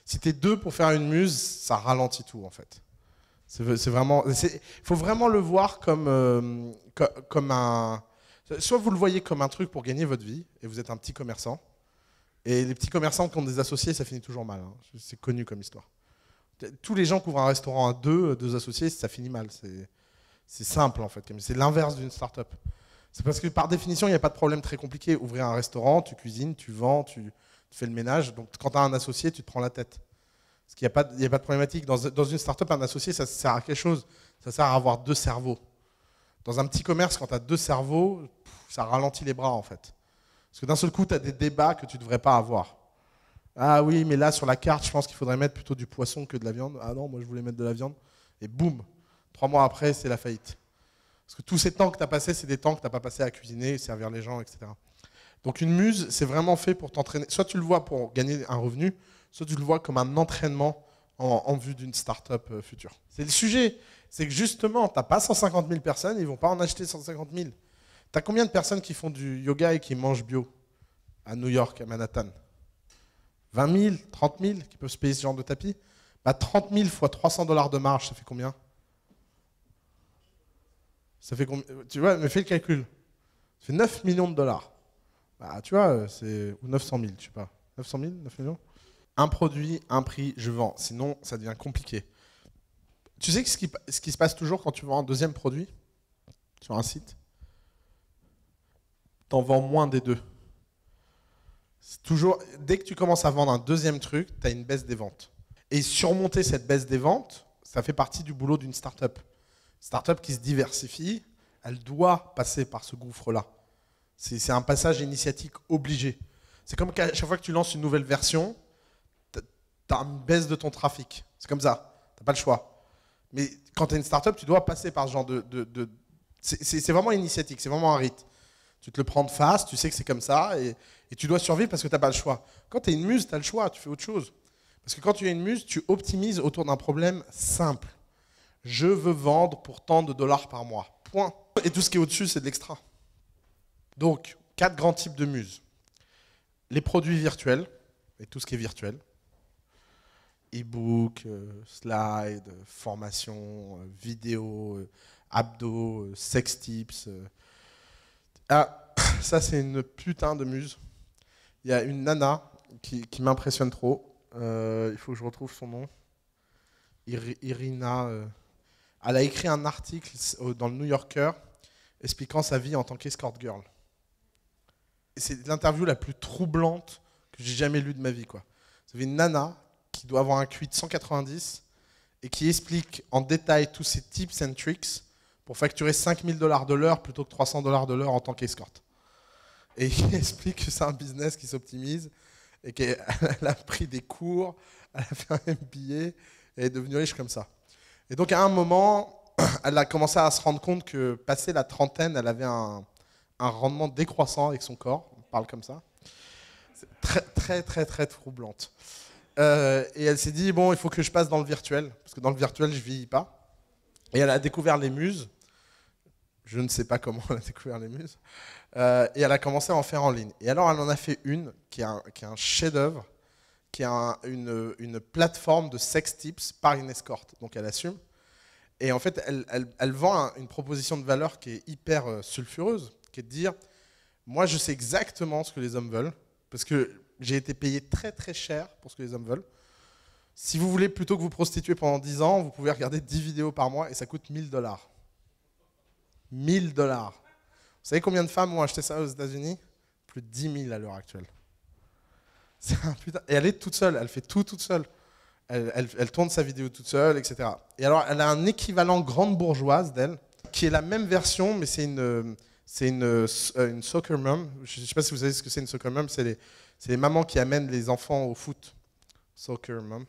Si tu es deux pour faire une muse, ça ralentit tout en fait. C'est vraiment, il faut vraiment le voir euh, comme, un, soit vous le voyez comme un truc pour gagner votre vie et vous êtes un petit commerçant. Et les petits commerçants qui ont des associés, ça finit toujours mal. Hein. C'est connu comme histoire. Tous les gens qui ouvrent un restaurant à deux, euh, deux associés, ça finit mal. C'est simple en fait. C'est l'inverse d'une start-up. C'est parce que par définition, il n'y a pas de problème très compliqué. Ouvrir un restaurant, tu cuisines, tu vends, tu, fais le ménage. Donc quand tu as un associé, tu te prends la tête. Parce qu'il n'y a, pas de, pas de problématique. Dans, dans une start-up, un associé, ça sert à quelque chose. Ça sert à avoir deux cerveaux. Dans un petit commerce, quand tu as deux cerveaux, ça ralentit les bras en fait. Parce que d'un seul coup, tu as des débats que tu ne devrais pas avoir. Ah oui, mais là, sur la carte, je pense qu'il faudrait mettre plutôt du poisson que de la viande. Ah non, moi, je voulais mettre de la viande. Et boum, trois mois après, c'est la faillite. Parce que tous ces temps que tu as passé, c'est des temps que tu n'as pas passé à cuisiner, servir les gens, etc. Donc une muse, c'est vraiment fait pour t'entraîner. Soit tu le vois pour gagner un revenu, soit tu le vois comme un entraînement en, vue d'une start-up euh, future. C'est le sujet. C'est que justement, tu n'as pas 150 000 personnes, ils ne vont pas en acheter 150 000. Tu as combien de personnes qui font du yoga et qui mangent bio à New York, à Manhattan 20 000, 30 000 qui peuvent se payer ce genre de tapis, bah 30 000 fois 300 dollars de marge, ça fait combien Ça fait combien Tu vois, mais fais le calcul. Ça fait 9 millions de dollars. Bah, tu vois, euh, c'est. Ou 900 000, je sais pas. 900 000, 9 millions Un produit, un prix, je vends. Sinon, ça devient compliqué. Tu sais ce qui, ce qui se passe toujours quand tu vends un deuxième produit sur un site T'en vends moins des deux toujours, dès que tu commences à vendre un deuxième truc, tu as une baisse des ventes. Et surmonter cette baisse des ventes, ça fait partie du boulot d'une start-up. Start-up qui se diversifie, elle doit passer par ce gouffre-là. C'est un passage initiatique obligé. C'est comme chaque fois que tu lances une nouvelle version, tu as une baisse de ton trafic. C'est comme ça. Tu pas le choix. Mais quand tu es une start-up, tu dois passer par ce genre de. c'est vraiment initiatique, c'est vraiment un rite. Tu te le prends de face, tu sais que c'est comme ça, et tu dois survivre parce que tu n'as pas le choix. Quand tu es une muse, tu as le choix, tu fais autre chose. Parce que quand tu es une muse, tu optimises autour d'un problème simple. Je veux vendre pour tant de dollars par mois. Point. Et tout ce qui est au-dessus, c'est de l'extra. Donc, quatre grands types de muses. Les produits virtuels, et tout ce qui est virtuel. E-book, euh, slide, euh, formation, euh, vidéo, abdos, sex tips. Ah, ça c'est une putain de muse. Il y a une nana qui, m'impressionne trop. Euh, il faut que je retrouve son nom. Irina. Euh, elle a écrit un article dans le New Yorker expliquant sa vie en tant qu'escort girl. C'est l'interview la plus troublante que j'ai jamais lue de ma vie. Quoi. Vous une nana qui doit avoir un QI de 190 et qui explique en détail tous ses tips and tricks pour facturer 5000 dollars de l'heure plutôt que 300 dollars de l'heure en tant qu'escort. Et il explique que c'est un business qui s'optimise et qu'elle a pris des cours, elle a fait un MBA et est devenue riche comme ça. Et donc à un moment, elle a commencé à se rendre compte que passé la trentaine, elle avait un, rendement décroissant avec son corps, on parle comme ça. Très, très, très, très troublante. Euh, et elle s'est dit, bon, il faut que je passe dans le virtuel, parce que dans le virtuel, je ne vieillis pas. Et elle a découvert les muses, je ne sais pas comment elle a découvert les muses. Euh, et elle a commencé à en faire en ligne. Et alors, elle en a fait une qui est un, chef-d'œuvre, qui est une, plateforme de sex tips par une escorte. Donc, elle assume. Et en fait, elle, vend une proposition de valeur qui est hyper euh, sulfureuse, qui est de dire Moi, je sais exactement ce que les hommes veulent, parce que j'ai été payé très très cher pour ce que les hommes veulent. Si vous voulez plutôt que vous prostituer pendant 10 ans, vous pouvez regarder 10 vidéos par mois et ça coûte 1000 dollars. 1000 dollars. Vous savez combien de femmes ont acheté ça aux États-Unis Plus de 10 000 à l'heure actuelle. Et elle est toute seule, elle fait tout toute seule. Elle, tourne sa vidéo toute seule, etc. Et alors, elle a un équivalent grande bourgeoise d'elle, qui est la même version, mais c'est une, c'est une, euh, soccer mom. Je ne sais pas si vous savez ce que c'est une soccer mom, c'est les, c'est les mamans qui amènent les enfants au foot. Soccer mom.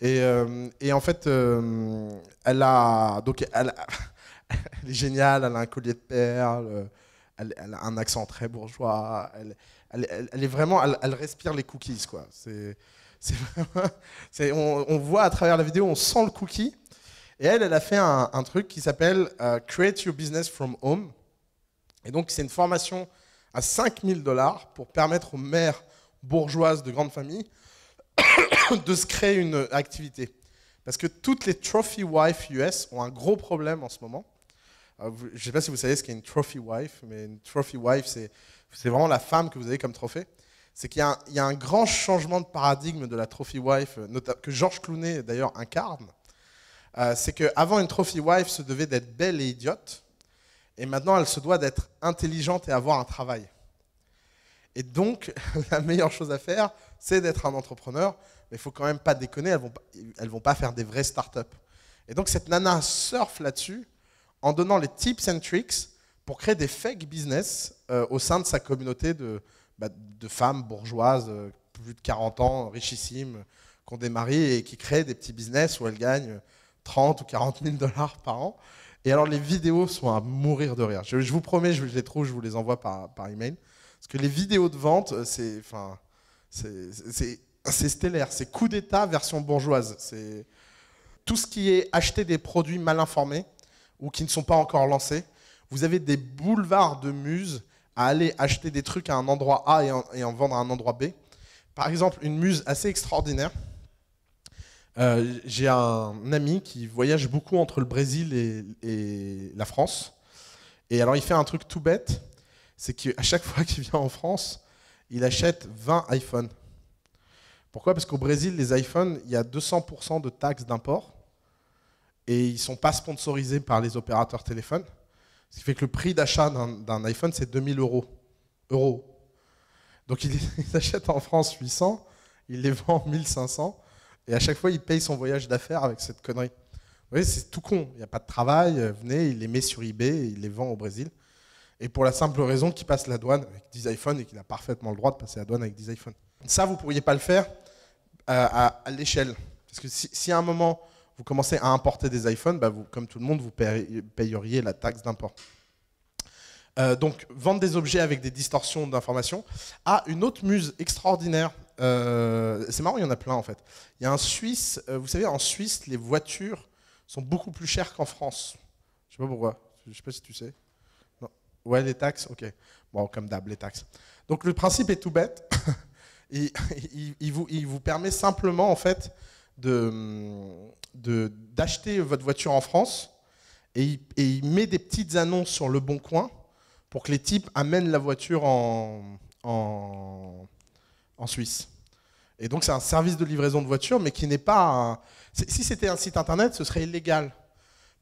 Et, euh, en fait, euh, elle a. Donc, elle a, elle est géniale, elle a un collier de perles, euh, elle, a un accent très bourgeois, elle, est vraiment, elle, respire les cookies, quoi. C'est, on, on, voit à travers la vidéo, on sent le cookie. Et elle, elle a fait un, truc qui s'appelle euh, Create Your Business from Home. Et donc, c'est une formation à 5000 dollars pour permettre aux mères bourgeoises de grandes familles de se créer une activité. Parce que toutes les Trophy Wife US ont un gros problème en ce moment. Ah, je ne sais pas si vous savez ce qu'est une trophy wife, mais une trophy wife, c'est vraiment la femme que vous avez comme trophée. C'est qu'il y, a un grand changement de paradigme de la trophy wife, que Georges Clooney d'ailleurs incarne. Euh, c'est qu'avant, une trophy wife se devait d'être belle et idiote, et maintenant, elle se doit d'être intelligente et avoir un travail. Et donc, la meilleure chose à faire, c'est d'être un entrepreneur, mais il faut quand même pas déconner, elles vont, vont pas faire des vraies startups. Et donc, cette nana surfe là-dessus, en donnant les tips and tricks pour créer des fake business euh, au sein de sa communauté de, bah, de femmes bourgeoises, euh, plus de 40 ans, richissimes, qui ont des maris et qui créent des petits business où elles gagnent 30 ou 40 000 dollars par an. Et alors les vidéos sont à mourir de rire. Je, vous promets, je les trouve, je vous les envoie par, par email. Parce que les vidéos de vente, euh, c'est enfin, c'est stellaire, c'est coup d'État version bourgeoise. C'est tout ce qui est acheter des produits mal informés, ou qui ne sont pas encore lancés, vous avez des boulevards de muses à aller acheter des trucs à un endroit A et en, en vendre à un endroit B. Par exemple, une muse assez extraordinaire. Euh, j'ai un ami qui voyage beaucoup entre le Brésil et, et la France. Et alors, il fait un truc tout bête c'est qu'à chaque fois qu'il vient en France, il achète 20 iPhones. Pourquoi Parce qu'au Brésil, les iPhones, il y a 200% de taxes d'import et ils ne sont pas sponsorisés par les opérateurs téléphones. Ce qui fait que le prix d'achat d'un iPhone, c'est 2000 euros. euros. Donc il achète en France 800, il les vend 1500, et à chaque fois, il paye son voyage d'affaires avec cette connerie. Vous voyez, c'est tout con. Il n'y a pas de travail. Euh, venez, il les met sur eBay, il les vend au Brésil. Et pour la simple raison qu'il passe la douane avec 10 iPhones et qu'il a parfaitement le droit de passer la douane avec 10 iPhones. Ça, vous ne pourriez pas le faire euh, à, l'échelle. Parce que si, si, à un moment, vous commencez à importer des iPhones, bah vous, comme tout le monde, vous payeriez la taxe d'import. Euh, donc, vendre des objets avec des distorsions d'informations. Ah, une autre muse extraordinaire. Euh, c'est marrant, il y en a plein en fait. Il y a un Suisse, euh, vous savez, en Suisse, les voitures sont beaucoup plus chères qu'en France. Je sais pas pourquoi. Je sais pas si tu sais. Non. Ouais, les taxes, ok. Bon, comme d'hab, les taxes. Donc, le principe est tout bête. vous, il, vous, permet simplement, en fait, d'acheter d'acheter votre voiture en France et il, met des petites annonces sur le bon coin pour que les types amènent la voiture en, en, en Suisse. Et donc c'est un service de livraison de voiture, mais qui n'est pas... Si c'était un site internet, ce serait illégal.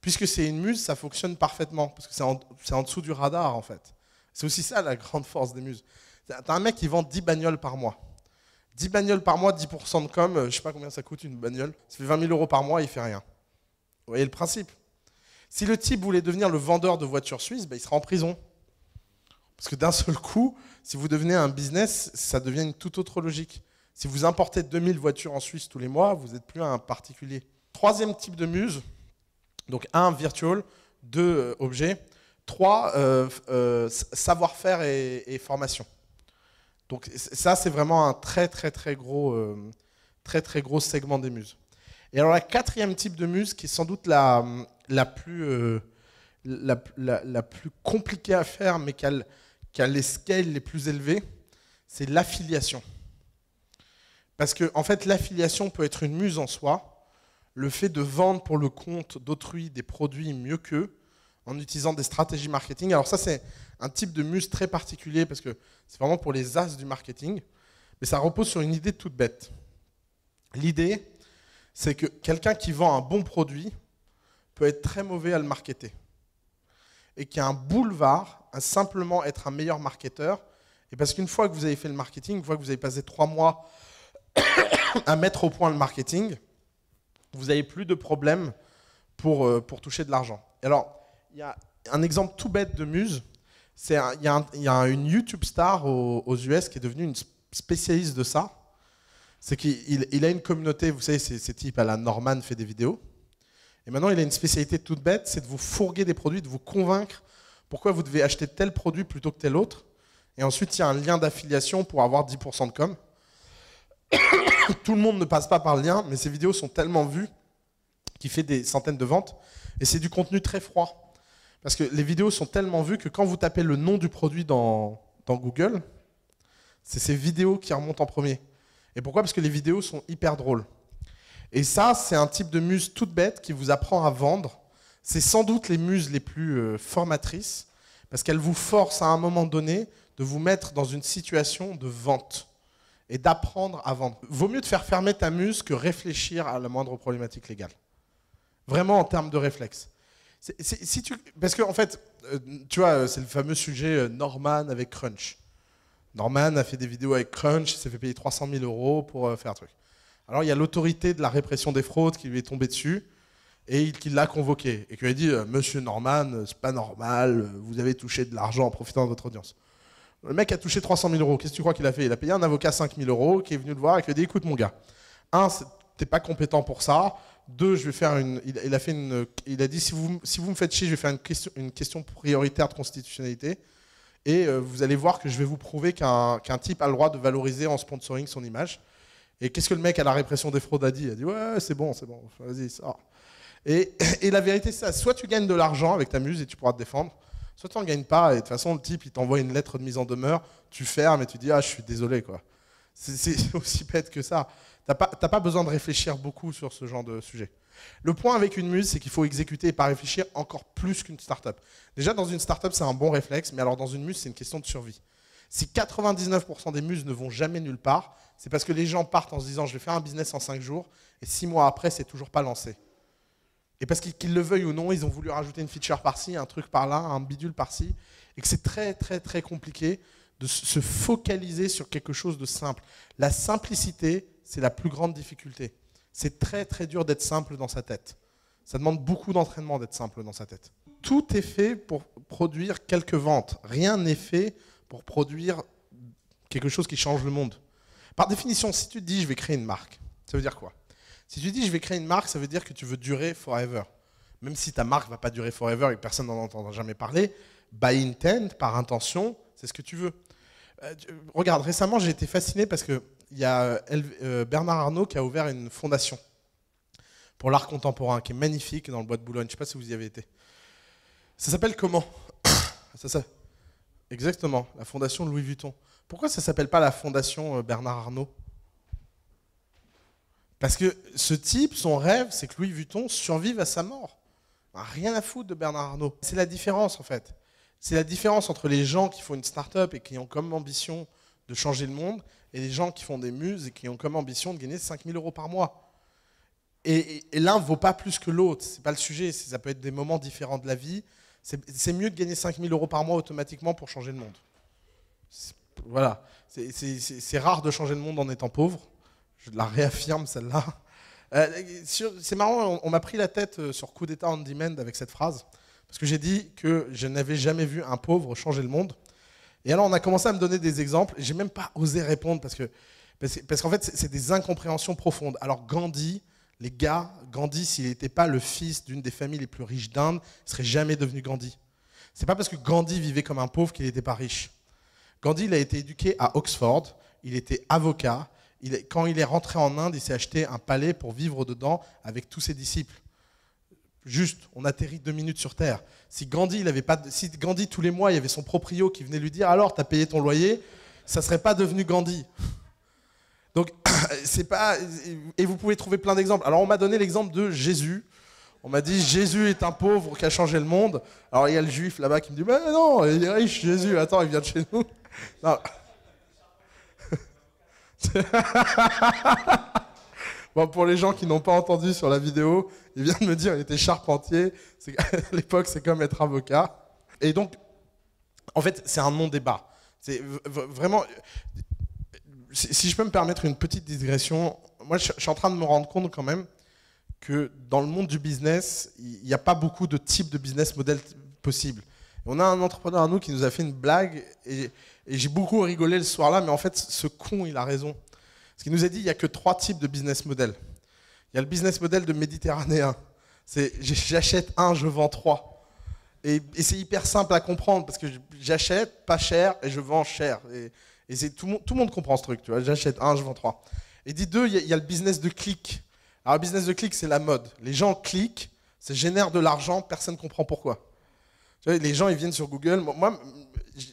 Puisque c'est une muse, ça fonctionne parfaitement, parce que c'est en, en, dessous du radar, en fait. C'est aussi ça la grande force des muses. T'as un mec qui vend 10 bagnoles par mois. 10 bagnoles par mois, 10% de com, euh, je sais pas combien ça coûte une bagnole, ça fait 20 000 euros par mois, il fait rien. Vous voyez le principe Si le type voulait devenir le vendeur de voitures suisses, bah, il sera en prison. Parce que d'un seul coup, si vous devenez un business, ça devient une toute autre logique. Si vous importez 2000 voitures en Suisse tous les mois, vous n'êtes plus un particulier. Troisième type de muse, donc un, virtual, deux, euh, objets, objet, trois, euh, savoir-faire et formation. Donc ça, c'est vraiment un très très très gros, euh, très très gros segment des muses. Et alors la quatrième type de muse, qui est sans doute la, la plus, euh, la, plus compliquée à faire, mais qui a, les scales les plus élevés, c'est l'affiliation. Parce que en fait, l'affiliation peut être une muse en soi. Le fait de vendre pour le compte d'autrui des produits mieux qu'eux, en utilisant des stratégies marketing. Alors ça, c'est un type de muse très particulier parce que c'est vraiment pour les as du marketing, mais ça repose sur une idée toute bête. L'idée, c'est que quelqu'un qui vend un bon produit peut être très mauvais à le marketer. Et qui a un boulevard à simplement être un meilleur marketeur. Et parce qu'une fois que vous avez fait le marketing, une fois que vous avez passé trois mois à mettre au point le marketing, vous n'avez plus de problème pour, euh, pour toucher de l'argent. Alors, il y a un exemple tout bête de muse. C'est il y, a une YouTube star aux, US qui est devenue une spécialiste de ça. C'est qu'il a une communauté, vous savez, c'est type types à la Norman fait des vidéos. Et maintenant, il a une spécialité toute bête, c'est de vous fourguer des produits, de vous convaincre pourquoi vous devez acheter tel produit plutôt que tel autre. Et ensuite, il y a un lien d'affiliation pour avoir 10% de com. Tout le monde ne passe pas par le lien, mais ces vidéos sont tellement vues qu'il fait des centaines de ventes. Et c'est du contenu très froid. Parce que les vidéos sont tellement vues que quand vous tapez le nom du produit dans, Google, c'est ces vidéos qui remontent en premier. Et pourquoi Parce que les vidéos sont hyper drôles. Et ça, c'est un type de muse toute bête qui vous apprend à vendre. C'est sans doute les muses les plus euh, formatrices, parce qu'elles vous forcent à un moment donné de vous mettre dans une situation de vente et d'apprendre à vendre. Vaut mieux te faire fermer ta muse que réfléchir à la moindre problématique légale. Vraiment en termes de réflexe parce que en fait, euh, tu vois, euh, c'est le fameux sujet euh, Norman avec Crunch. Norman a fait des vidéos avec Crunch, il s'est fait payer 300 000 euros pour faire un truc. Alors il y a l'autorité de la répression des fraudes qui lui est tombée dessus et qui l'a convoqué et qui lui a dit Monsieur Norman, c'est pas normal, vous avez touché de l'argent en profitant de votre audience. Le mec a touché 300 000 euros. Qu'est-ce que tu crois qu'il a fait Il a payé un avocat 5 000 euros qui est venu le voir et qui lui a dit Écoute, mon gars, un, t'es pas compétent pour ça. Deux, je vais faire une. Il, a fait une. Il a dit si vous si vous me faites chier, je vais faire une question une question prioritaire de constitutionnalité. Et euh, vous allez voir que je vais vous prouver qu'un type a le droit de valoriser en sponsoring son image. Et qu'est-ce que le mec à la répression des fraudes a dit Il a dit ouais c'est bon c'est bon vas-y sort. » Et, et, la vérité c'est ça. Soit tu gagnes de l'argent avec ta muse et tu pourras te défendre. Soit tu n'en gagnes pas et de toute façon le type il t'envoie une lettre de mise en demeure, tu fermes et tu dis ah je suis désolé quoi. C'est aussi bête que ça. T'as pas, pas besoin de réfléchir beaucoup sur ce genre de sujet. Le point avec une muse, c'est qu'il faut exécuter et pas réfléchir encore plus qu'une start-up. Déjà, dans une start-up, c'est un bon réflexe, mais alors dans une muse, c'est une question de survie. Si 99% des muses ne vont jamais nulle part, c'est parce que les gens partent en se disant je vais faire un business en 5 jours, et 6 mois après, c'est toujours pas lancé. Et parce qu'ils le veuillent ou non, ils ont voulu rajouter une feature par-ci, un truc par-là, un bidule par-ci, et que c'est très très très compliqué de se focaliser sur quelque chose de simple. La simplicité, c'est la plus grande difficulté. C'est très très dur d'être simple dans sa tête. Ça demande beaucoup d'entraînement d'être simple dans sa tête. Tout est fait pour produire quelques ventes. Rien n'est fait pour produire quelque chose qui change le monde. Par définition, si tu te dis je vais créer une marque, ça veut dire quoi Si tu dis je vais créer une marque, ça veut dire que tu veux durer forever. Même si ta marque va pas durer forever et personne n'en entendra jamais parler, by intent, par intention, c'est ce que tu veux. Euh, regarde, récemment, j'ai été fasciné parce qu'il y a euh, euh, Bernard Arnault qui a ouvert une fondation pour l'art contemporain qui est magnifique dans le bois de Boulogne. Je ne sais pas si vous y avez été. Ça s'appelle comment Exactement, la fondation Louis Vuitton. Pourquoi ça s'appelle pas la fondation Bernard Arnault Parce que ce type, son rêve, c'est que Louis Vuitton survive à sa mort. Rien à foutre de Bernard Arnault. C'est la différence en fait. C'est la différence entre les gens qui font une start-up et qui ont comme ambition de changer le monde et les gens qui font des muses et qui ont comme ambition de gagner 5 000 euros par mois. Et, l'un ne vaut pas plus que l'autre, ce n'est pas le sujet, ça peut être des moments différents de la vie. C'est mieux de gagner 5 000 euros par mois automatiquement pour changer le monde. Voilà, c'est rare de changer le monde en étant pauvre, je la réaffirme celle-là. Euh, c'est marrant, on, on m'a pris la tête euh, sur coup d'état on demand avec cette phrase. Parce que j'ai dit que je n'avais jamais vu un pauvre changer le monde. Et alors, on a commencé à me donner des exemples. J'ai même pas osé répondre parce que, parce qu'en fait, c'est des incompréhensions profondes. Alors, Gandhi, les gars, Gandhi, s'il n'était pas le fils d'une des familles les plus riches d'Inde, il serait jamais devenu Gandhi. C'est pas parce que Gandhi vivait comme un pauvre qu'il n'était pas riche. Gandhi, il a été éduqué à Oxford, il était avocat. quand il est rentré en Inde, il s'est acheté un palais pour vivre dedans avec tous ses disciples juste, on atterrit deux minutes sur Terre. Si Gandhi, il avait pas, si Gandhi tous les mois, il y avait son proprio qui venait lui dire alors tu as payé ton loyer, ça ne serait pas devenu Gandhi. Donc c'est pas, et vous pouvez trouver plein d'exemples. Alors on m'a donné l'exemple de Jésus. On m'a dit Jésus est un pauvre qui a changé le monde. Alors il y a le juif là-bas qui me dit mais non, il est riche Jésus. Attends, il vient de chez nous. Non. pour les gens qui n'ont pas entendu sur la vidéo, il vient de me dire qu'il était charpentier. À l'époque, c'est comme être avocat. Et donc, en fait, c'est un non-débat. C'est vraiment. Si je peux me permettre une petite digression, moi, je suis en train de me rendre compte quand même que dans le monde du business, il n'y a pas beaucoup de types de business model possibles. On a un entrepreneur à nous qui nous a fait une blague et, et j'ai beaucoup rigolé le soir-là, mais en fait, ce con, il a raison. Ce qu'il nous a dit, il n'y a que trois types de business model. Il y a le business model de méditerranéen. C'est j'achète un, je vends trois. Et, c'est hyper simple à comprendre parce que j'achète pas cher et je vends cher. Et, tout, le monde comprend ce truc, tu vois. J'achète un, je vends trois. Et dit deux, il y, a le business de clic. Alors le business de clic, c'est la mode. Les gens cliquent, ça génère de l'argent, personne ne comprend pourquoi. les gens, ils viennent sur Google. Moi,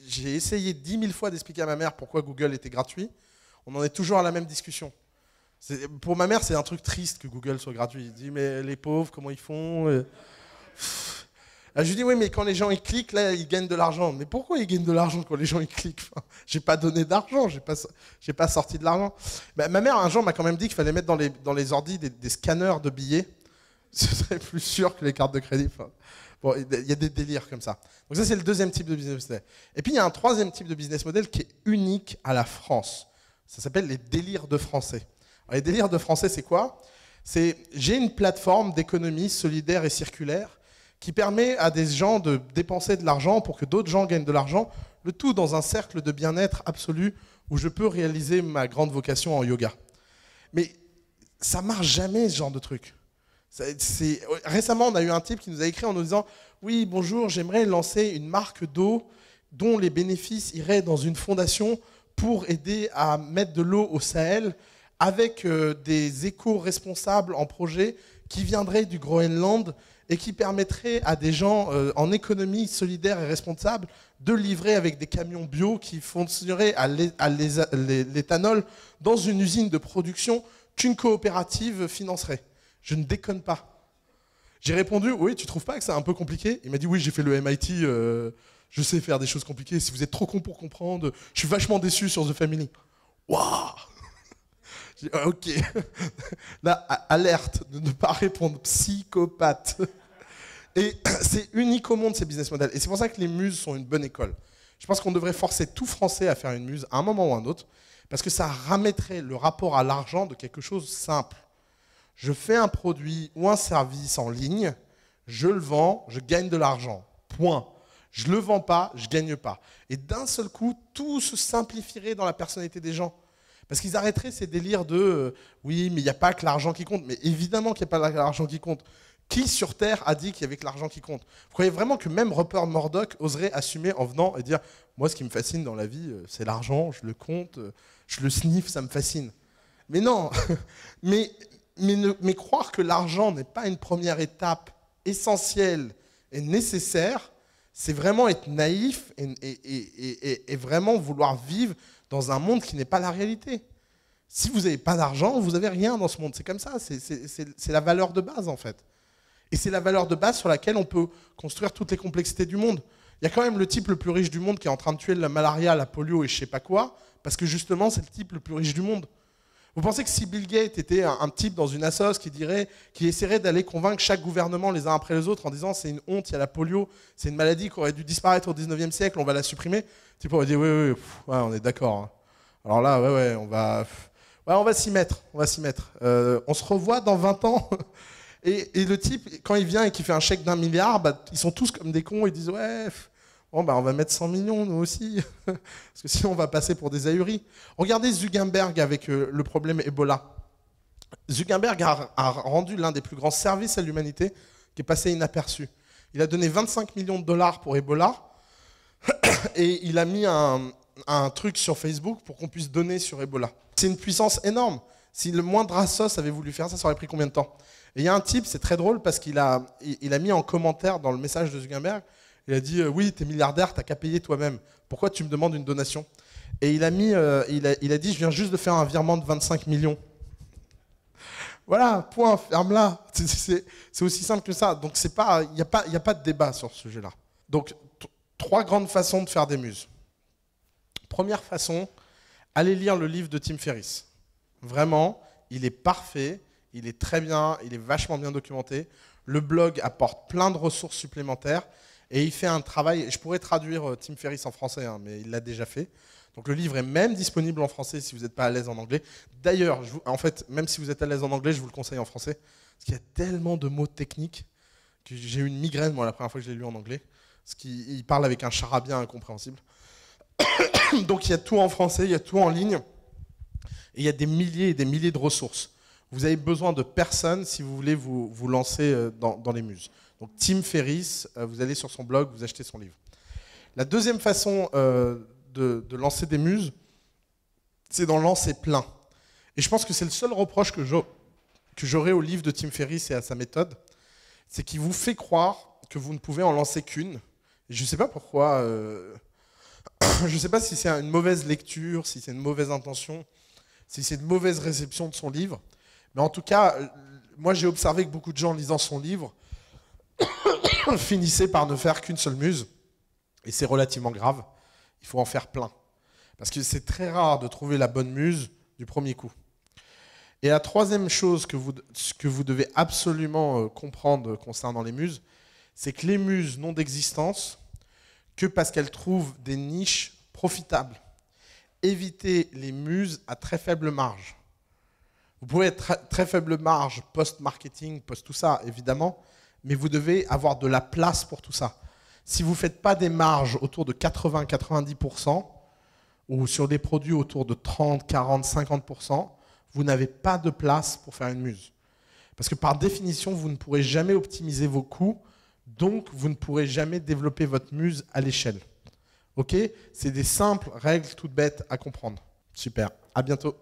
j'ai essayé dix mille fois d'expliquer à ma mère pourquoi Google était gratuit. On en est toujours à la même discussion. Pour ma mère, c'est un truc triste que Google soit gratuit. Il dit, mais les pauvres, comment ils font euh? ah, je lui dis, oui, mais quand les gens ils cliquent, là, ils gagnent de l'argent. Mais pourquoi ils gagnent de l'argent quand les gens ils cliquent Je J'ai pas donné d'argent, j'ai pas, pas sorti de l'argent. Bah, ma mère, un jour, m'a quand même dit qu'il fallait mettre dans les, dans les ordi des, scanners de billets. Ce serait plus sûr que les cartes de crédit. bon, il y a des délires comme ça. Donc, ça, c'est le deuxième type de business model. Et puis, il y a un troisième type de business model qui est unique à la France. Ça s'appelle les délires de français. les délires de français, c'est quoi C'est j'ai une plateforme d'économie solidaire et circulaire qui permet à des gens de dépenser de l'argent pour que d'autres gens gagnent de l'argent, le tout dans un cercle de bien-être absolu où je peux réaliser ma grande vocation en yoga. Mais ça marche jamais ce genre de truc. Récemment, on a eu un type qui nous a écrit en nous disant Oui, bonjour, j'aimerais lancer une marque d'eau dont les bénéfices iraient dans une fondation pour aider à mettre de l'eau au Sahel avec euh, des éco-responsables en projet qui viendraient du Groenland et qui permettraient à des gens euh, en économie solidaire et responsable de livrer avec des camions bio qui fonctionneraient à l'éthanol dans une usine de production qu'une coopérative financerait. Je ne déconne pas. J'ai répondu, oui, tu trouves pas que c'est un peu compliqué Il m'a dit, oui, j'ai fait le MIT euh, je sais faire des choses compliquées. Si vous êtes trop con pour comprendre, je suis vachement déçu sur The Family. Waouh ah, Ok. Là, alerte de ne pas répondre. Psychopathe. Et c'est unique au monde ces business models. Et c'est pour ça que les muses sont une bonne école. Je pense qu'on devrait forcer tout Français à faire une muse à un moment ou à un autre, parce que ça ramèterait le rapport à l'argent de quelque chose de simple. Je fais un produit ou un service en ligne, je le vends, je gagne de l'argent. Point je ne le vends pas, je ne gagne pas. Et d'un seul coup, tout se simplifierait dans la personnalité des gens. Parce qu'ils arrêteraient ces délires de euh, oui, mais il n'y a pas que l'argent qui compte. Mais évidemment qu'il n'y a pas l'argent qui compte. Qui sur Terre a dit qu'il y avait que l'argent qui compte Vous croyez vraiment que même Rupert Murdoch oserait assumer en venant et dire Moi, ce qui me fascine dans la vie, euh, c'est l'argent, je le compte, euh, je le sniffe, ça me fascine. Mais non mais, mais, mais croire que l'argent n'est pas une première étape essentielle et nécessaire c'est vraiment être naïf et, vraiment vouloir vivre dans un monde qui n'est pas la réalité. Si vous n'avez pas d'argent, vous n'avez rien dans ce monde. C'est comme ça, c'est la valeur de base en fait. Et c'est la valeur de base sur laquelle on peut construire toutes les complexités du monde. Il y a quand même le type le plus riche du monde qui est en train de tuer la malaria, la polio et je sais pas quoi, parce que justement c'est le type le plus riche du monde. Vous pensez que si Bill Gates était un, type dans une assoce qui dirait, qui essaierait d'aller convaincre chaque gouvernement les uns après les autres en disant c'est une honte, il y a la polio, c'est une maladie qui aurait dû disparaître au 19e siècle, on va la supprimer, tu pourrais dire oui, oui, ouais, on est d'accord. Hein. Alors là, ouais, ouais, on va, ouais, on va s'y mettre, on va s'y mettre. Euh, on se revoit dans 20 ans. Et, le type, quand il vient et qu'il fait un chèque d'un milliard, bah, ils sont tous comme des cons, ils disent ouais. Bah, on va mettre 100 millions, nous aussi, parce que sinon on va passer pour des ahuris. Regardez Zuckerberg avec euh, le problème Ebola. Zuckerberg a, rendu l'un des plus grands services à l'humanité qui est passé inaperçu. Il a donné 25 millions de dollars pour Ebola et il a mis un, truc sur Facebook pour qu'on puisse donner sur Ebola. C'est une puissance énorme. Si le moindre assos avait voulu faire ça, ça aurait pris combien de temps Et il y a un type, c'est très drôle parce qu'il a, a mis en commentaire dans le message de Zuckerberg il a dit euh, Oui, Oui, es milliardaire, t'as qu'à payer toi-même. Pourquoi tu me demandes une donation Et il a, mis, euh, il, a, dit Je viens juste de faire un virement de 25 millions. Voilà, point, ferme-la. C'est aussi simple que ça. Donc il n'y a, pas, y a pas de débat sur ce sujet-là. Donc, trois grandes façons de faire des muses. Première façon, allez lire le livre de Tim Ferriss. Vraiment, il est parfait, il est très bien, il est vachement bien documenté. Le blog apporte plein de ressources supplémentaires. Et il fait un travail, je pourrais traduire euh, Tim Ferriss en français, hein, mais il l'a déjà fait. Donc le livre est même disponible en français si vous n'êtes pas à l'aise en anglais. D'ailleurs, en fait, même si vous êtes à l'aise en anglais, je vous le conseille en français. Parce qu'il y a tellement de mots techniques que j'ai eu une migraine, moi, la première fois que je l'ai lu en anglais. Parce qu'il parle avec un charabia incompréhensible. Donc il y a tout en français, il y a tout en ligne. Et il y a des milliers et des milliers de ressources. Vous avez besoin de personne si vous voulez vous, lancer euh, dans les muses. Tim Ferriss, euh, vous allez sur son blog, vous achetez son livre. La deuxième façon euh, de, lancer des muses, c'est d'en lancer plein. Et je pense que c'est le seul reproche que j'aurai au livre de Tim Ferriss et à sa méthode, c'est qu'il vous fait croire que vous ne pouvez en lancer qu'une. Je ne sais pas pourquoi. Euh, je ne sais pas si c'est une mauvaise lecture, si c'est une mauvaise intention, si c'est une mauvaise réception de son livre. Mais en tout cas, moi j'ai observé que beaucoup de gens lisant son livre finissez par ne faire qu'une seule muse, et c'est relativement grave, il faut en faire plein. Parce que c'est très rare de trouver la bonne muse du premier coup. Et la troisième chose que vous, que vous devez absolument euh, comprendre concernant les muses, c'est que les muses n'ont d'existence que parce qu'elles trouvent des niches profitables. Évitez les muses à très faible marge. Vous pouvez être très faible marge post-marketing, post-tout ça, évidemment, mais vous devez avoir de la place pour tout ça. Si vous ne faites pas des marges autour de 80-90%, ou sur des produits autour de 30, 40, 50%, vous n'avez pas de place pour faire une muse. Parce que par définition, vous ne pourrez jamais optimiser vos coûts, donc vous ne pourrez jamais développer votre muse à l'échelle. Ok C'est des simples règles toutes bêtes à comprendre. Super. À bientôt.